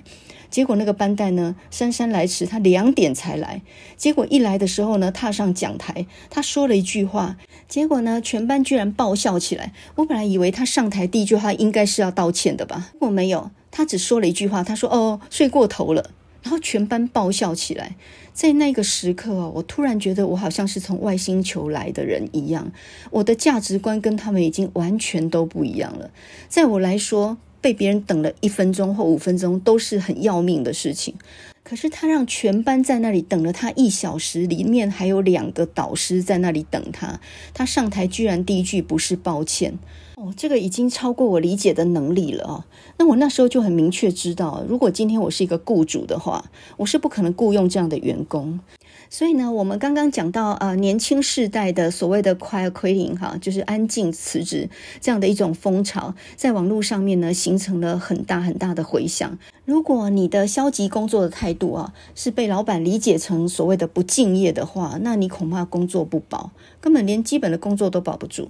结果那个班带呢姗姗来迟，他两点才来。结果一来的时候呢，踏上讲台，他说了一句话。结果呢，全班居然爆笑起来。我本来以为他上台第一句话应该是要道歉的吧，我没有，他只说了一句话，他说：“哦，睡过头了。”然后全班爆笑起来，在那个时刻我突然觉得我好像是从外星球来的人一样，我的价值观跟他们已经完全都不一样了。在我来说，被别人等了一分钟或五分钟都是很要命的事情，可是他让全班在那里等了他一小时，里面还有两个导师在那里等他，他上台居然第一句不是抱歉。哦，这个已经超过我理解的能力了啊！那我那时候就很明确知道，如果今天我是一个雇主的话，我是不可能雇佣这样的员工。所以呢，我们刚刚讲到，呃，年轻世代的所谓的 “quiet quitting” 哈，就是安静辞职这样的一种风潮，在网络上面呢，形成了很大很大的回响。如果你的消极工作的态度啊，是被老板理解成所谓的不敬业的话，那你恐怕工作不保，根本连基本的工作都保不住。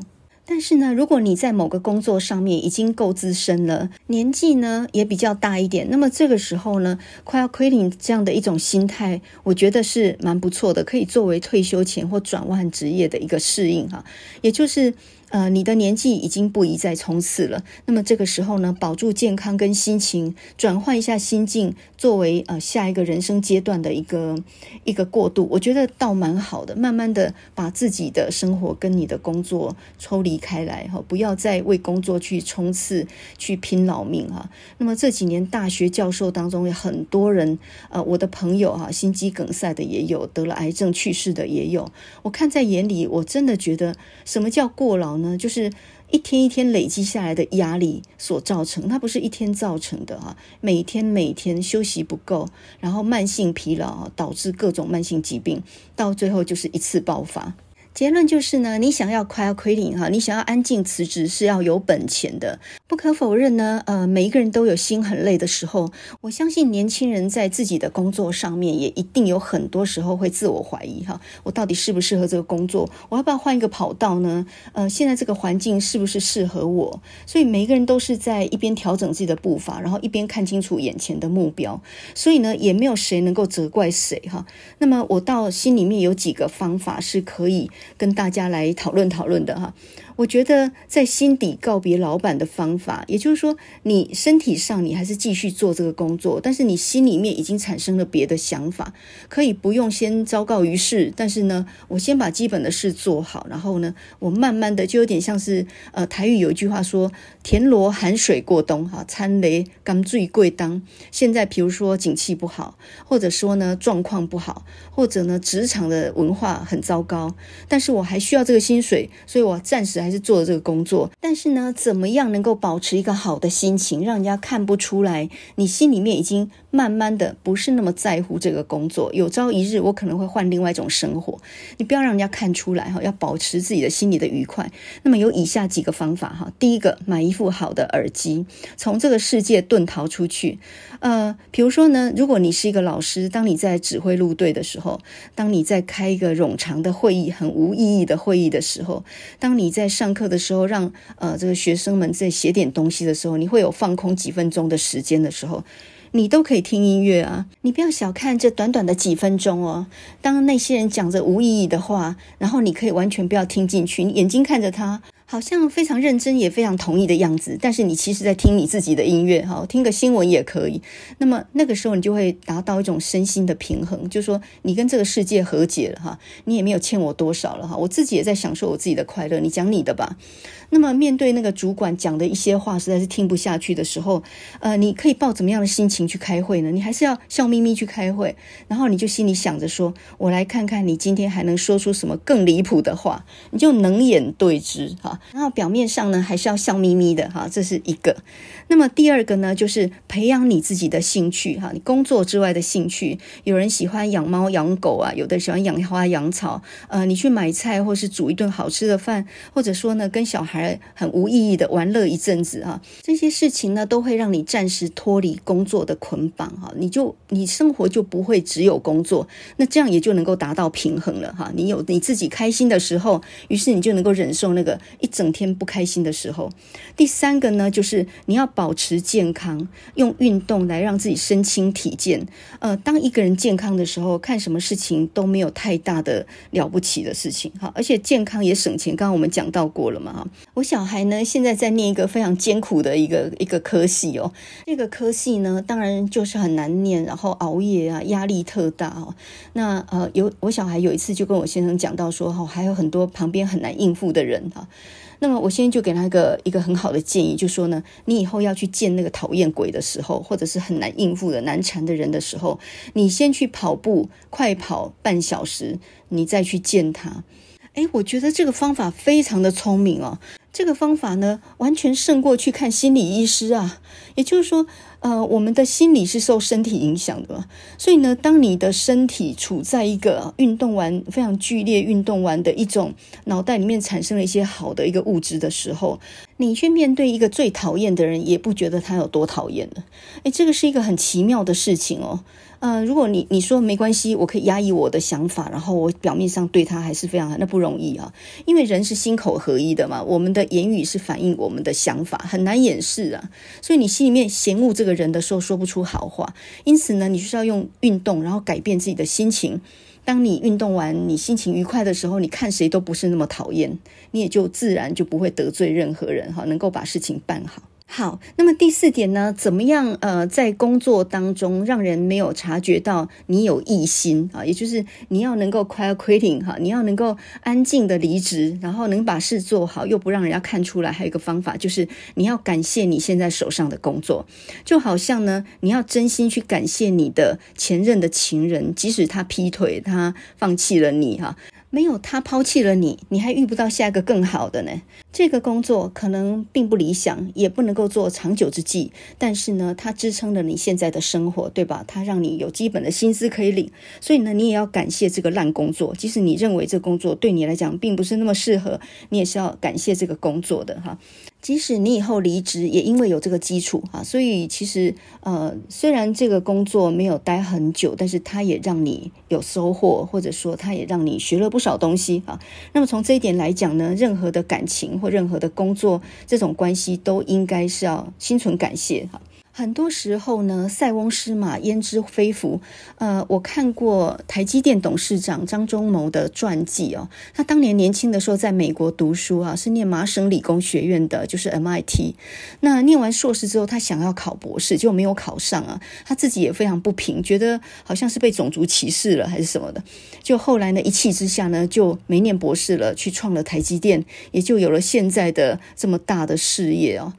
但是呢，如果你在某个工作上面已经够资深了，年纪呢也比较大一点，那么这个时候呢，快要 quitting 这样的一种心态，我觉得是蛮不错的，可以作为退休前或转换职业的一个适应哈，也就是。呃，你的年纪已经不宜再冲刺了。那么这个时候呢，保住健康跟心情，转换一下心境，作为呃下一个人生阶段的一个一个过渡，我觉得倒蛮好的。慢慢的把自己的生活跟你的工作抽离开来哈，不要再为工作去冲刺去拼老命哈。那么这几年大学教授当中有很多人，呃，我的朋友哈，心肌梗塞的也有，得了癌症去世的也有。我看在眼里，我真的觉得什么叫过劳？就是一天一天累积下来的压力所造成，它不是一天造成的哈。每天每天休息不够，然后慢性疲劳导致各种慢性疾病，到最后就是一次爆发。结论就是呢，你想要快要 c l n 哈，你想要安静辞职是要有本钱的。不可否认呢，呃，每一个人都有心很累的时候。我相信年轻人在自己的工作上面也一定有很多时候会自我怀疑哈，我到底适不适合这个工作？我要不要换一个跑道呢？呃，现在这个环境适不适合我？所以每一个人都是在一边调整自己的步伐，然后一边看清楚眼前的目标。所以呢，也没有谁能够责怪谁哈。那么我到心里面有几个方法是可以跟大家来讨论讨论的哈。我觉得在心底告别老板的方法，也就是说，你身体上你还是继续做这个工作，但是你心里面已经产生了别的想法，可以不用先昭告于世。但是呢，我先把基本的事做好，然后呢，我慢慢的就有点像是呃，台语有一句话说：“田螺含水过冬，哈，参雷甘最贵当。”现在比如说景气不好，或者说呢状况不好，或者呢职场的文化很糟糕，但是我还需要这个薪水，所以我暂时。还是做这个工作，但是呢，怎么样能够保持一个好的心情，让人家看不出来你心里面已经？慢慢的，不是那么在乎这个工作。有朝一日，我可能会换另外一种生活。你不要让人家看出来哈，要保持自己的心里的愉快。那么有以下几个方法哈：第一个，买一副好的耳机，从这个世界遁逃出去。呃，比如说呢，如果你是一个老师，当你在指挥路队的时候，当你在开一个冗长的会议、很无意义的会议的时候，当你在上课的时候，让呃这个学生们在写点东西的时候，你会有放空几分钟的时间的时候。你都可以听音乐啊！你不要小看这短短的几分钟哦。当那些人讲着无意义的话，然后你可以完全不要听进去，眼睛看着他。好像非常认真也非常同意的样子，但是你其实，在听你自己的音乐，哈，听个新闻也可以。那么那个时候，你就会达到一种身心的平衡，就说你跟这个世界和解了，哈，你也没有欠我多少了，哈，我自己也在享受我自己的快乐。你讲你的吧。那么面对那个主管讲的一些话，实在是听不下去的时候，呃，你可以抱怎么样的心情去开会呢？你还是要笑眯眯去开会，然后你就心里想着说，我来看看你今天还能说出什么更离谱的话，你就冷眼对之，哈。然后表面上呢，还是要笑眯眯的哈，这是一个。那么第二个呢，就是培养你自己的兴趣哈，你工作之外的兴趣，有人喜欢养猫养狗啊，有的喜欢养花养草，呃，你去买菜，或是煮一顿好吃的饭，或者说呢，跟小孩很无意义的玩乐一阵子哈，这些事情呢，都会让你暂时脱离工作的捆绑哈，你就你生活就不会只有工作，那这样也就能够达到平衡了哈，你有你自己开心的时候，于是你就能够忍受那个一整天不开心的时候。第三个呢，就是你要。保持健康，用运动来让自己身轻体健。呃，当一个人健康的时候，看什么事情都没有太大的了不起的事情。哈。而且健康也省钱。刚刚我们讲到过了嘛？哈，我小孩呢现在在念一个非常艰苦的一个一个科系哦。这个科系呢，当然就是很难念，然后熬夜啊，压力特大哦。那呃，有我小孩有一次就跟我先生讲到说，哈，还有很多旁边很难应付的人啊。那么，我现在就给他一个一个很好的建议，就说呢，你以后要去见那个讨厌鬼的时候，或者是很难应付的难缠的人的时候，你先去跑步，快跑半小时，你再去见他。哎，我觉得这个方法非常的聪明哦。这个方法呢，完全胜过去看心理医师啊。也就是说，呃，我们的心理是受身体影响的，所以呢，当你的身体处在一个运动完非常剧烈运动完的一种，脑袋里面产生了一些好的一个物质的时候，你去面对一个最讨厌的人，也不觉得他有多讨厌的。诶，这个是一个很奇妙的事情哦。呃，如果你你说没关系，我可以压抑我的想法，然后我表面上对他还是非常好，那不容易啊，因为人是心口合一的嘛，我们的言语是反映我们的想法，很难掩饰啊。所以你心里面嫌恶这个人的时候，说不出好话。因此呢，你就是要用运动，然后改变自己的心情。当你运动完，你心情愉快的时候，你看谁都不是那么讨厌，你也就自然就不会得罪任何人哈，能够把事情办好。好，那么第四点呢？怎么样？呃，在工作当中让人没有察觉到你有异心啊，也就是你要能够 quieting 哈，你要能够安静的离职，然后能把事做好，又不让人家看出来。还有一个方法就是，你要感谢你现在手上的工作，就好像呢，你要真心去感谢你的前任的情人，即使他劈腿，他放弃了你哈，没有他抛弃了你，你还遇不到下一个更好的呢。这个工作可能并不理想，也不能够做长久之计，但是呢，它支撑了你现在的生活，对吧？它让你有基本的薪资可以领，所以呢，你也要感谢这个烂工作，即使你认为这工作对你来讲并不是那么适合，你也是要感谢这个工作的哈。即使你以后离职，也因为有这个基础哈，所以其实呃，虽然这个工作没有待很久，但是它也让你有收获，或者说它也让你学了不少东西啊。那么从这一点来讲呢，任何的感情。或任何的工作，这种关系都应该是要心存感谢哈。很多时候呢，塞翁失马，焉知非福。呃，我看过台积电董事长张忠谋的传记哦。他当年年轻的时候在美国读书啊，是念麻省理工学院的，就是 MIT。那念完硕士之后，他想要考博士，就没有考上啊。他自己也非常不平，觉得好像是被种族歧视了，还是什么的。就后来呢，一气之下呢，就没念博士了，去创了台积电，也就有了现在的这么大的事业哦。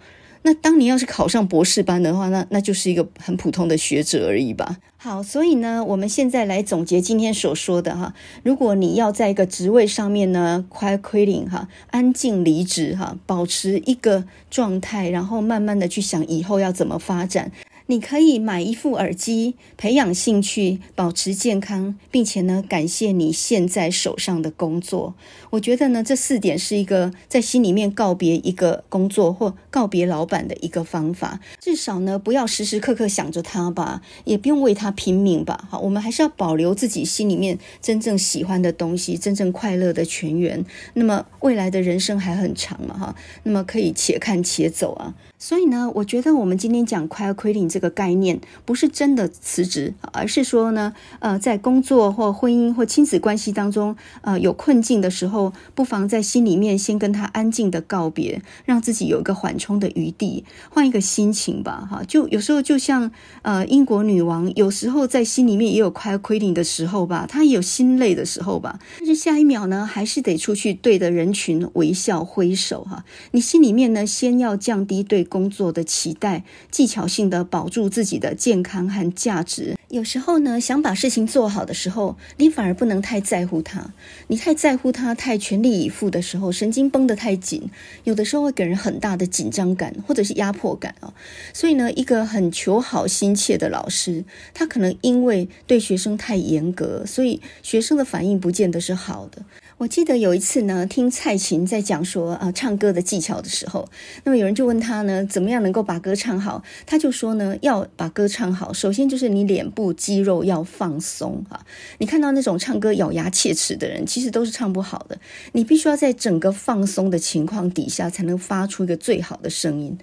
那当你要是考上博士班的话，那那就是一个很普通的学者而已吧。好，所以呢，我们现在来总结今天所说的哈。如果你要在一个职位上面呢 q u i e t quitting 哈，安静离职哈，保持一个状态，然后慢慢的去想以后要怎么发展。你可以买一副耳机，培养兴趣，保持健康，并且呢，感谢你现在手上的工作。我觉得呢，这四点是一个在心里面告别一个工作或告别老板的一个方法。至少呢，不要时时刻刻想着他吧，也不用为他拼命吧。好，我们还是要保留自己心里面真正喜欢的东西，真正快乐的全员。那么未来的人生还很长嘛，哈，那么可以且看且走啊。所以呢，我觉得我们今天讲“快乐 quitting” 这个概念，不是真的辞职，而是说呢，呃，在工作或婚姻或亲子关系当中，呃，有困境的时候。不妨在心里面先跟他安静的告别，让自己有一个缓冲的余地，换一个心情吧。哈，就有时候就像呃，英国女王有时候在心里面也有快要 quitting 的时候吧，她也有心累的时候吧。但是下一秒呢，还是得出去对着人群微笑挥手。哈，你心里面呢，先要降低对工作的期待，技巧性的保住自己的健康和价值。有时候呢，想把事情做好的时候，你反而不能太在乎他，你太在乎他太。全力以赴的时候，神经绷得太紧，有的时候会给人很大的紧张感或者是压迫感啊。所以呢，一个很求好心切的老师，他可能因为对学生太严格，所以学生的反应不见得是好的。我记得有一次呢，听蔡琴在讲说啊，唱歌的技巧的时候，那么有人就问他呢，怎么样能够把歌唱好？他就说呢，要把歌唱好，首先就是你脸部肌肉要放松啊。你看到那种唱歌咬牙切齿的人，其实都是唱不好的。你必须要在整个放松的情况底下，才能发出一个最好的声音。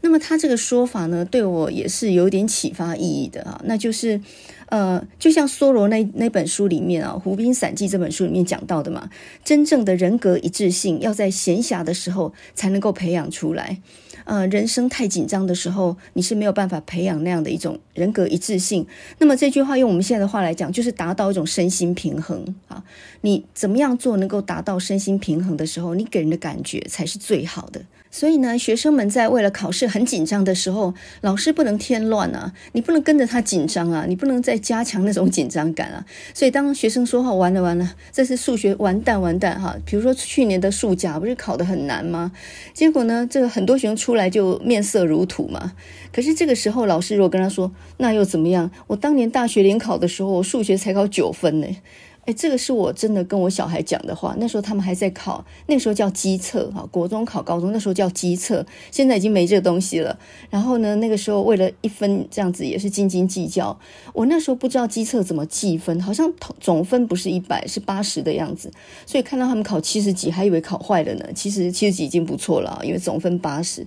那么他这个说法呢，对我也是有点启发意义的啊，那就是。呃，就像梭罗那那本书里面啊，《湖滨散记》这本书里面讲到的嘛，真正的人格一致性要在闲暇的时候才能够培养出来。呃，人生太紧张的时候，你是没有办法培养那样的一种人格一致性。那么这句话用我们现在的话来讲，就是达到一种身心平衡啊。你怎么样做能够达到身心平衡的时候，你给人的感觉才是最好的。所以呢，学生们在为了考试很紧张的时候，老师不能添乱啊！你不能跟着他紧张啊，你不能再加强那种紧张感啊！所以当学生说“好，完了完了，这是数学完蛋完蛋”哈，比如说去年的数甲不是考得很难吗？结果呢，这个很多学生出来就面色如土嘛。可是这个时候，老师如果跟他说：“那又怎么样？我当年大学联考的时候，我数学才考九分呢。”哎，这个是我真的跟我小孩讲的话。那时候他们还在考，那时候叫基测啊，国中考高中那时候叫基测，现在已经没这东西了。然后呢，那个时候为了一分这样子也是斤斤计较。我那时候不知道基测怎么计分，好像总分不是一百，是八十的样子。所以看到他们考七十几，还以为考坏了呢。其实七十几已经不错了，因为总分八十。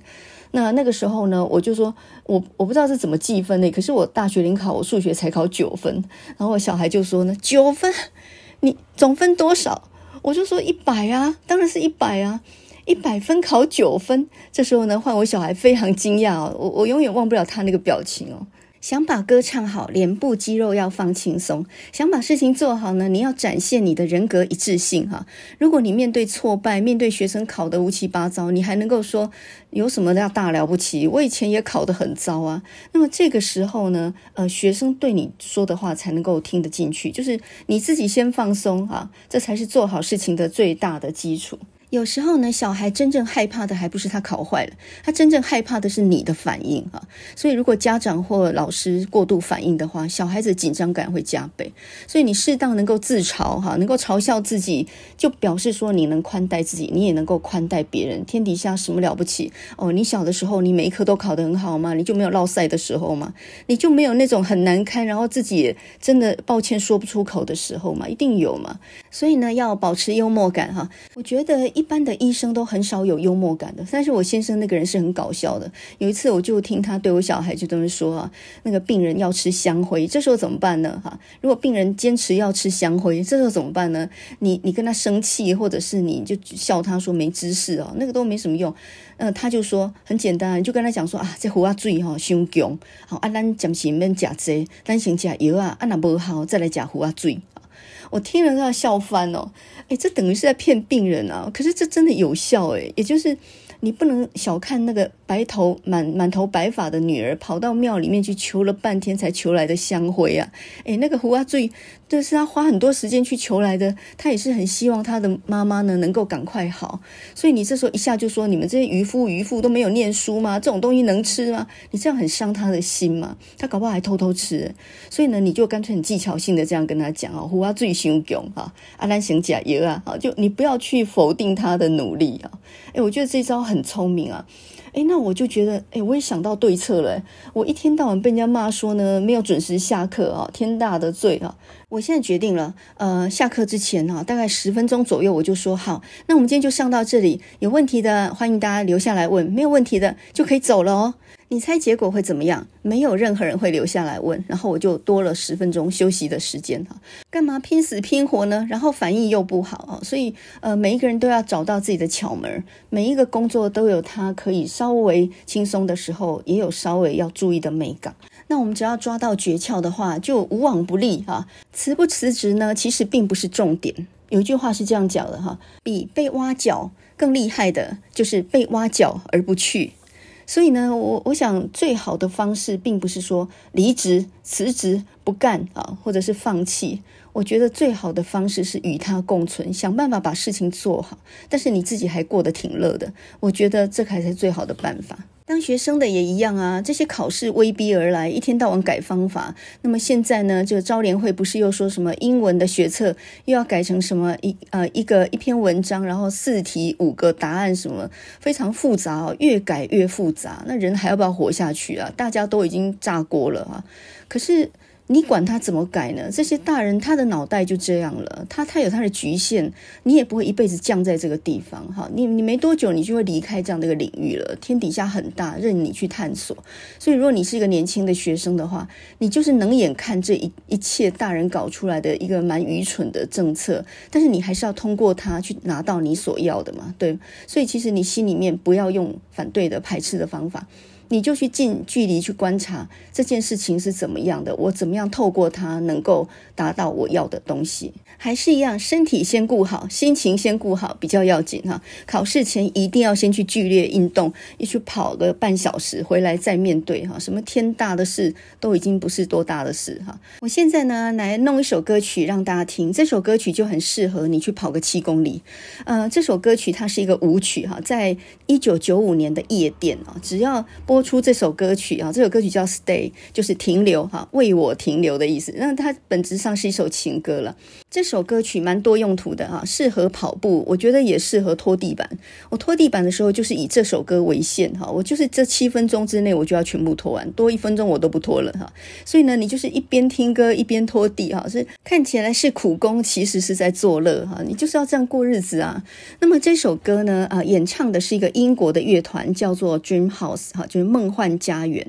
那那个时候呢，我就说我我不知道是怎么计分的，可是我大学临考，我数学才考九分。然后我小孩就说呢，九分。你总分多少？我就说一百啊，当然是一百啊，一百分考九分。这时候呢，换我小孩非常惊讶哦，我我永远忘不了他那个表情哦。想把歌唱好，脸部肌肉要放轻松；想把事情做好呢，你要展现你的人格一致性哈。如果你面对挫败，面对学生考得乌七八糟，你还能够说有什么要大了不起？我以前也考得很糟啊。那么这个时候呢，呃，学生对你说的话才能够听得进去，就是你自己先放松啊，这才是做好事情的最大的基础。有时候呢，小孩真正害怕的还不是他考坏了，他真正害怕的是你的反应哈。所以如果家长或老师过度反应的话，小孩子紧张感会加倍。所以你适当能够自嘲哈，能够嘲笑自己，就表示说你能宽待自己，你也能够宽待别人。天底下什么了不起哦？你小的时候你每一科都考得很好吗？你就没有落赛的时候吗？你就没有那种很难堪，然后自己真的抱歉说不出口的时候吗？一定有嘛。所以呢，要保持幽默感哈。我觉得。一般的医生都很少有幽默感的，但是我先生那个人是很搞笑的。有一次我就听他对我小孩就这么说啊，那个病人要吃香灰，这时候怎么办呢？哈，如果病人坚持要吃香灰，这时候怎么办呢？你你跟他生气，或者是你就笑他说没知识哦，那个都没什么用。嗯，他就说很简单，就跟他讲说啊，这胡啊嘴哈，伤强好啊，咱暂时免食这，咱先食药啊，啊那无好再来食胡啊嘴。我听了都要笑翻哦！哎，这等于是在骗病人啊！可是这真的有效哎，也就是。你不能小看那个白头满满头白发的女儿，跑到庙里面去求了半天才求来的香灰啊！诶，那个胡阿醉，这是他花很多时间去求来的，他也是很希望他的妈妈呢能够赶快好。所以你这时候一下就说你们这些渔夫渔妇都没有念书吗？这种东西能吃吗？你这样很伤他的心嘛，他搞不好还偷偷吃。所以呢，你就干脆很技巧性的这样跟他讲哦，胡阿醉凶讲啊，阿兰想加油啊，就你不要去否定他的努力啊。哎，我觉得这招很聪明啊！哎，那我就觉得，哎，我也想到对策了。我一天到晚被人家骂说呢，没有准时下课啊，天大的罪啊！我现在决定了，呃，下课之前啊，大概十分钟左右，我就说好，那我们今天就上到这里。有问题的，欢迎大家留下来问；没有问题的，就可以走了哦。你猜结果会怎么样？没有任何人会留下来问，然后我就多了十分钟休息的时间哈。干嘛拼死拼活呢？然后反应又不好啊，所以呃，每一个人都要找到自己的巧门，每一个工作都有他可以稍微轻松的时候，也有稍微要注意的美感。那我们只要抓到诀窍的话，就无往不利哈。辞不辞职呢？其实并不是重点。有一句话是这样讲的哈：比被挖角更厉害的就是被挖角而不去。所以呢，我我想最好的方式，并不是说离职、辞职不干啊，或者是放弃。我觉得最好的方式是与他共存，想办法把事情做好，但是你自己还过得挺乐的。我觉得这个才是最好的办法。当学生的也一样啊，这些考试威逼而来，一天到晚改方法。那么现在呢，这个招联会不是又说什么英文的学测又要改成什么一呃一个一篇文章，然后四题五个答案什么非常复杂，越改越复杂，那人还要不要活下去啊？大家都已经炸锅了啊！可是。你管他怎么改呢？这些大人他的脑袋就这样了，他他有他的局限，你也不会一辈子降在这个地方哈。你你没多久你就会离开这样的一个领域了。天底下很大，任你去探索。所以如果你是一个年轻的学生的话，你就是冷眼看这一一切大人搞出来的一个蛮愚蠢的政策，但是你还是要通过它去拿到你所要的嘛，对。所以其实你心里面不要用反对的排斥的方法。你就去近距离去观察这件事情是怎么样的，我怎么样透过它能够达到我要的东西？还是一样，身体先顾好，心情先顾好比较要紧哈。考试前一定要先去剧烈运动，去跑个半小时，回来再面对哈。什么天大的事都已经不是多大的事哈。我现在呢来弄一首歌曲让大家听，这首歌曲就很适合你去跑个七公里。呃，这首歌曲它是一个舞曲哈，在一九九五年的夜店啊，只要播。播出这首歌曲啊，这首歌曲叫《Stay》，就是停留哈，为我停留的意思。那它本质上是一首情歌了。这首歌曲蛮多用途的哈，适合跑步，我觉得也适合拖地板。我拖地板的时候就是以这首歌为限哈，我就是这七分钟之内我就要全部拖完，多一分钟我都不拖了哈。所以呢，你就是一边听歌一边拖地哈，是看起来是苦工，其实是在作乐哈。你就是要这样过日子啊。那么这首歌呢，啊，演唱的是一个英国的乐团，叫做 Dream House 哈，就。梦幻家园，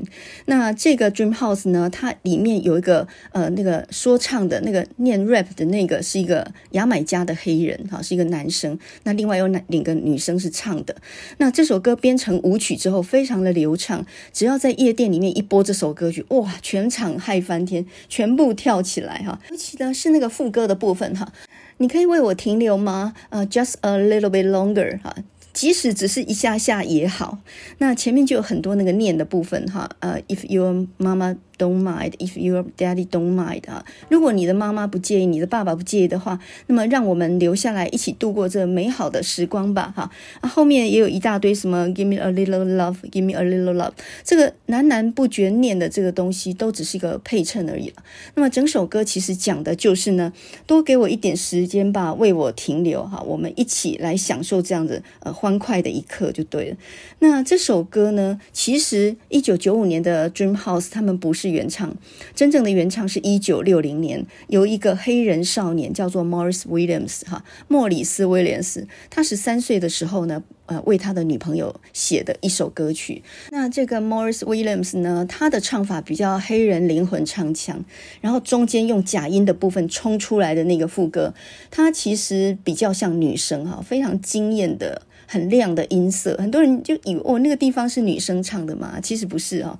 那这个 Dream House 呢？它里面有一个呃，那个说唱的那个念 rap 的那个是一个牙买加的黑人哈，是一个男生。那另外有两个女生是唱的。那这首歌编成舞曲之后，非常的流畅。只要在夜店里面一播这首歌曲，哇，全场嗨翻天，全部跳起来哈。尤其呢是那个副歌的部分哈，你可以为我停留吗？呃，just a little bit longer 哈。即使只是一下下也好，那前面就有很多那个念的部分哈。呃，if your 妈妈。Don't mind if your daddy don't mind 啊，如果你的妈妈不介意，你的爸爸不介意的话，那么让我们留下来一起度过这美好的时光吧，哈啊后面也有一大堆什么 Give me a little love, give me a little love，这个喃喃不绝念的这个东西都只是一个配衬而已了。那么整首歌其实讲的就是呢，多给我一点时间吧，为我停留，哈，我们一起来享受这样子呃欢快的一刻就对了。那这首歌呢，其实一九九五年的 Dreamhouse 他们不是。原唱真正的原唱是一九六零年由一个黑人少年叫做 Morris Williams 哈莫里斯威廉斯，他十三岁的时候呢，呃，为他的女朋友写的一首歌曲。那这个 Morris Williams 呢，他的唱法比较黑人灵魂唱腔，然后中间用假音的部分冲出来的那个副歌，他其实比较像女生哈，非常惊艳的、很亮的音色，很多人就以为哦，那个地方是女生唱的嘛，其实不是哈。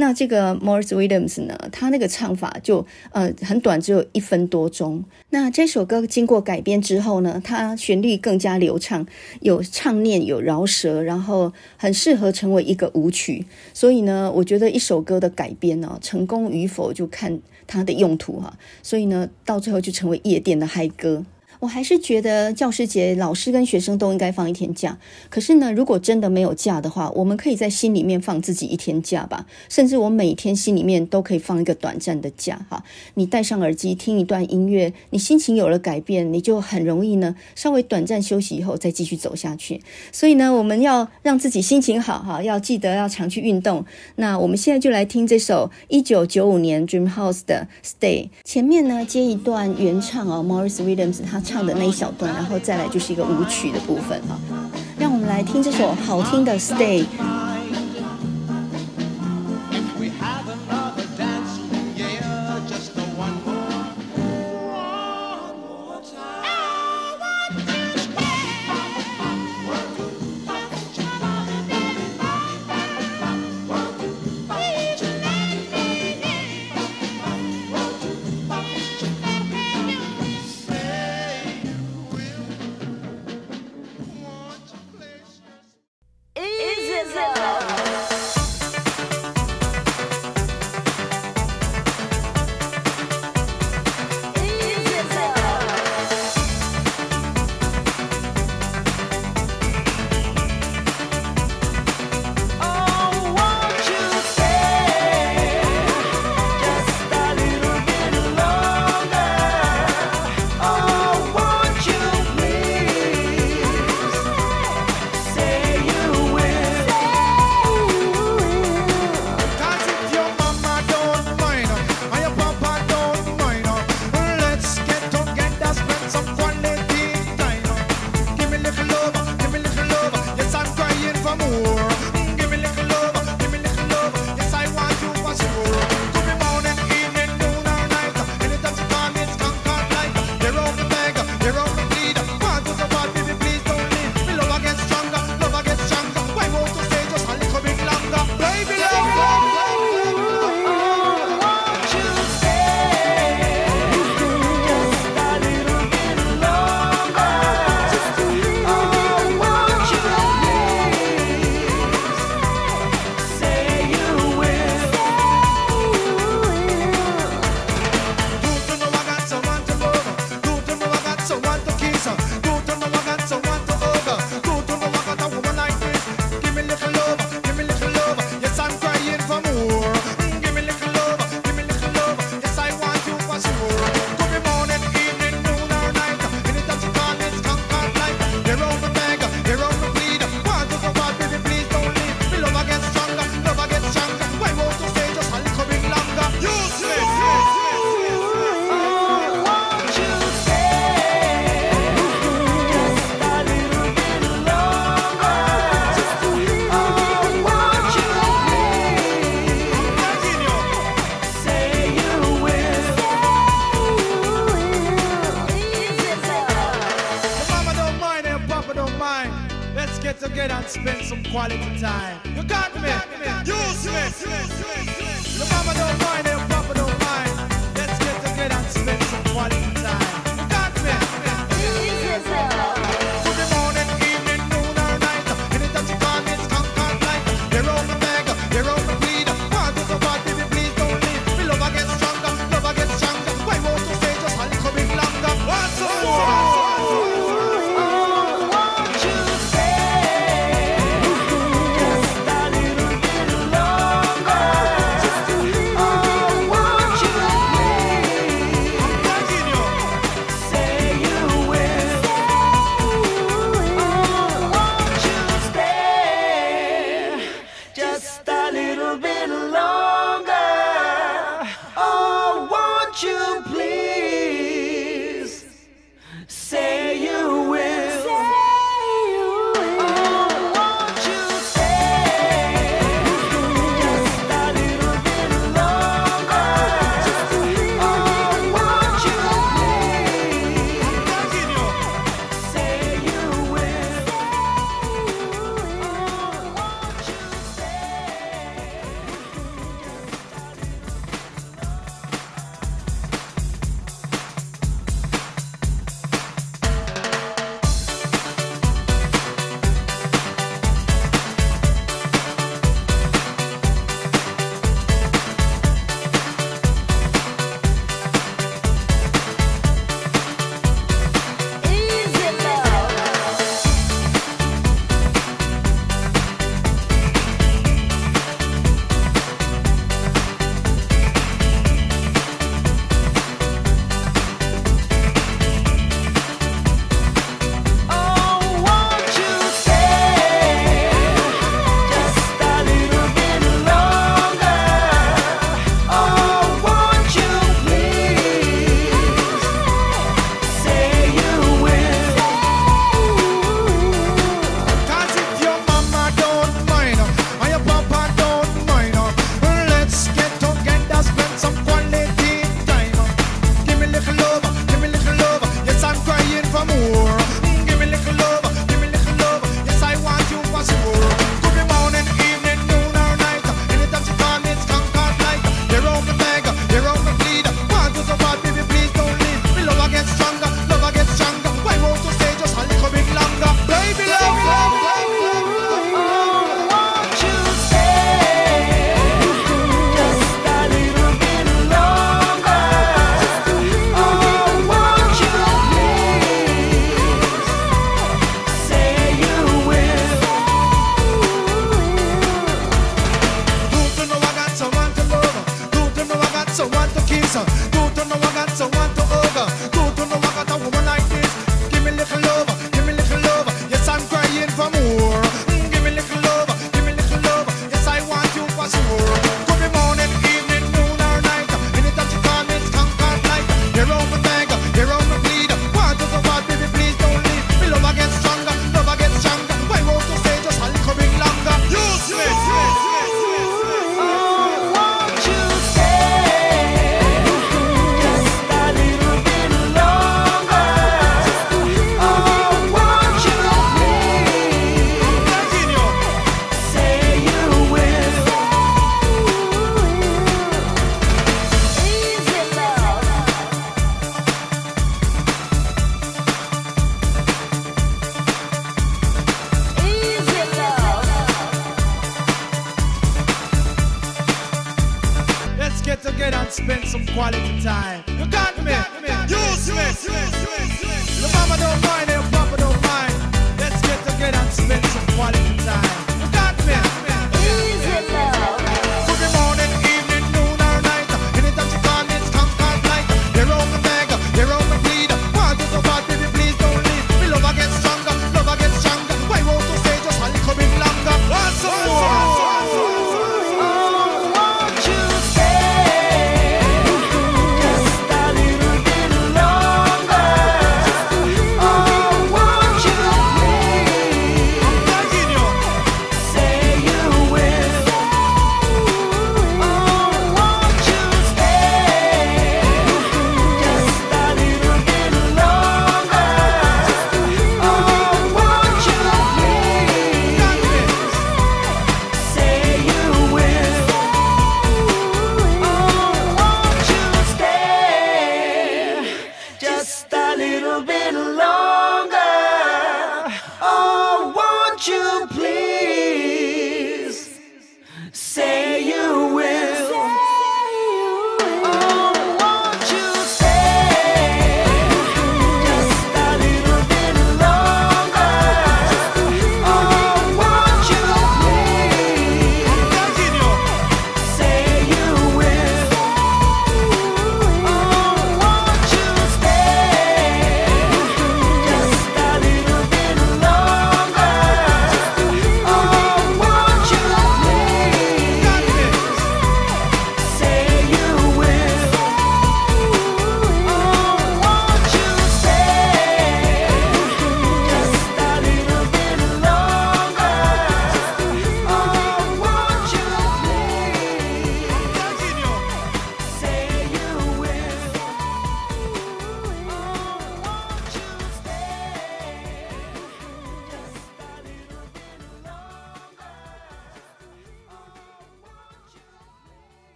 那这个 Morris Williams 呢，他那个唱法就呃很短，只有一分多钟。那这首歌经过改编之后呢，它旋律更加流畅，有唱念有饶舌，然后很适合成为一个舞曲。所以呢，我觉得一首歌的改编呢，成功与否就看它的用途哈。所以呢，到最后就成为夜店的嗨歌。我还是觉得教师节，老师跟学生都应该放一天假。可是呢，如果真的没有假的话，我们可以在心里面放自己一天假吧。甚至我每天心里面都可以放一个短暂的假，哈。你戴上耳机听一段音乐，你心情有了改变，你就很容易呢，稍微短暂休息以后再继续走下去。所以呢，我们要让自己心情好，哈，要记得要常去运动。那我们现在就来听这首一九九五年 Dreamhouse 的 Stay，前面呢接一段原唱啊，Morris Williams 他。唱的那一小段，然后再来就是一个舞曲的部分啊，让我们来听这首好听的《Stay》。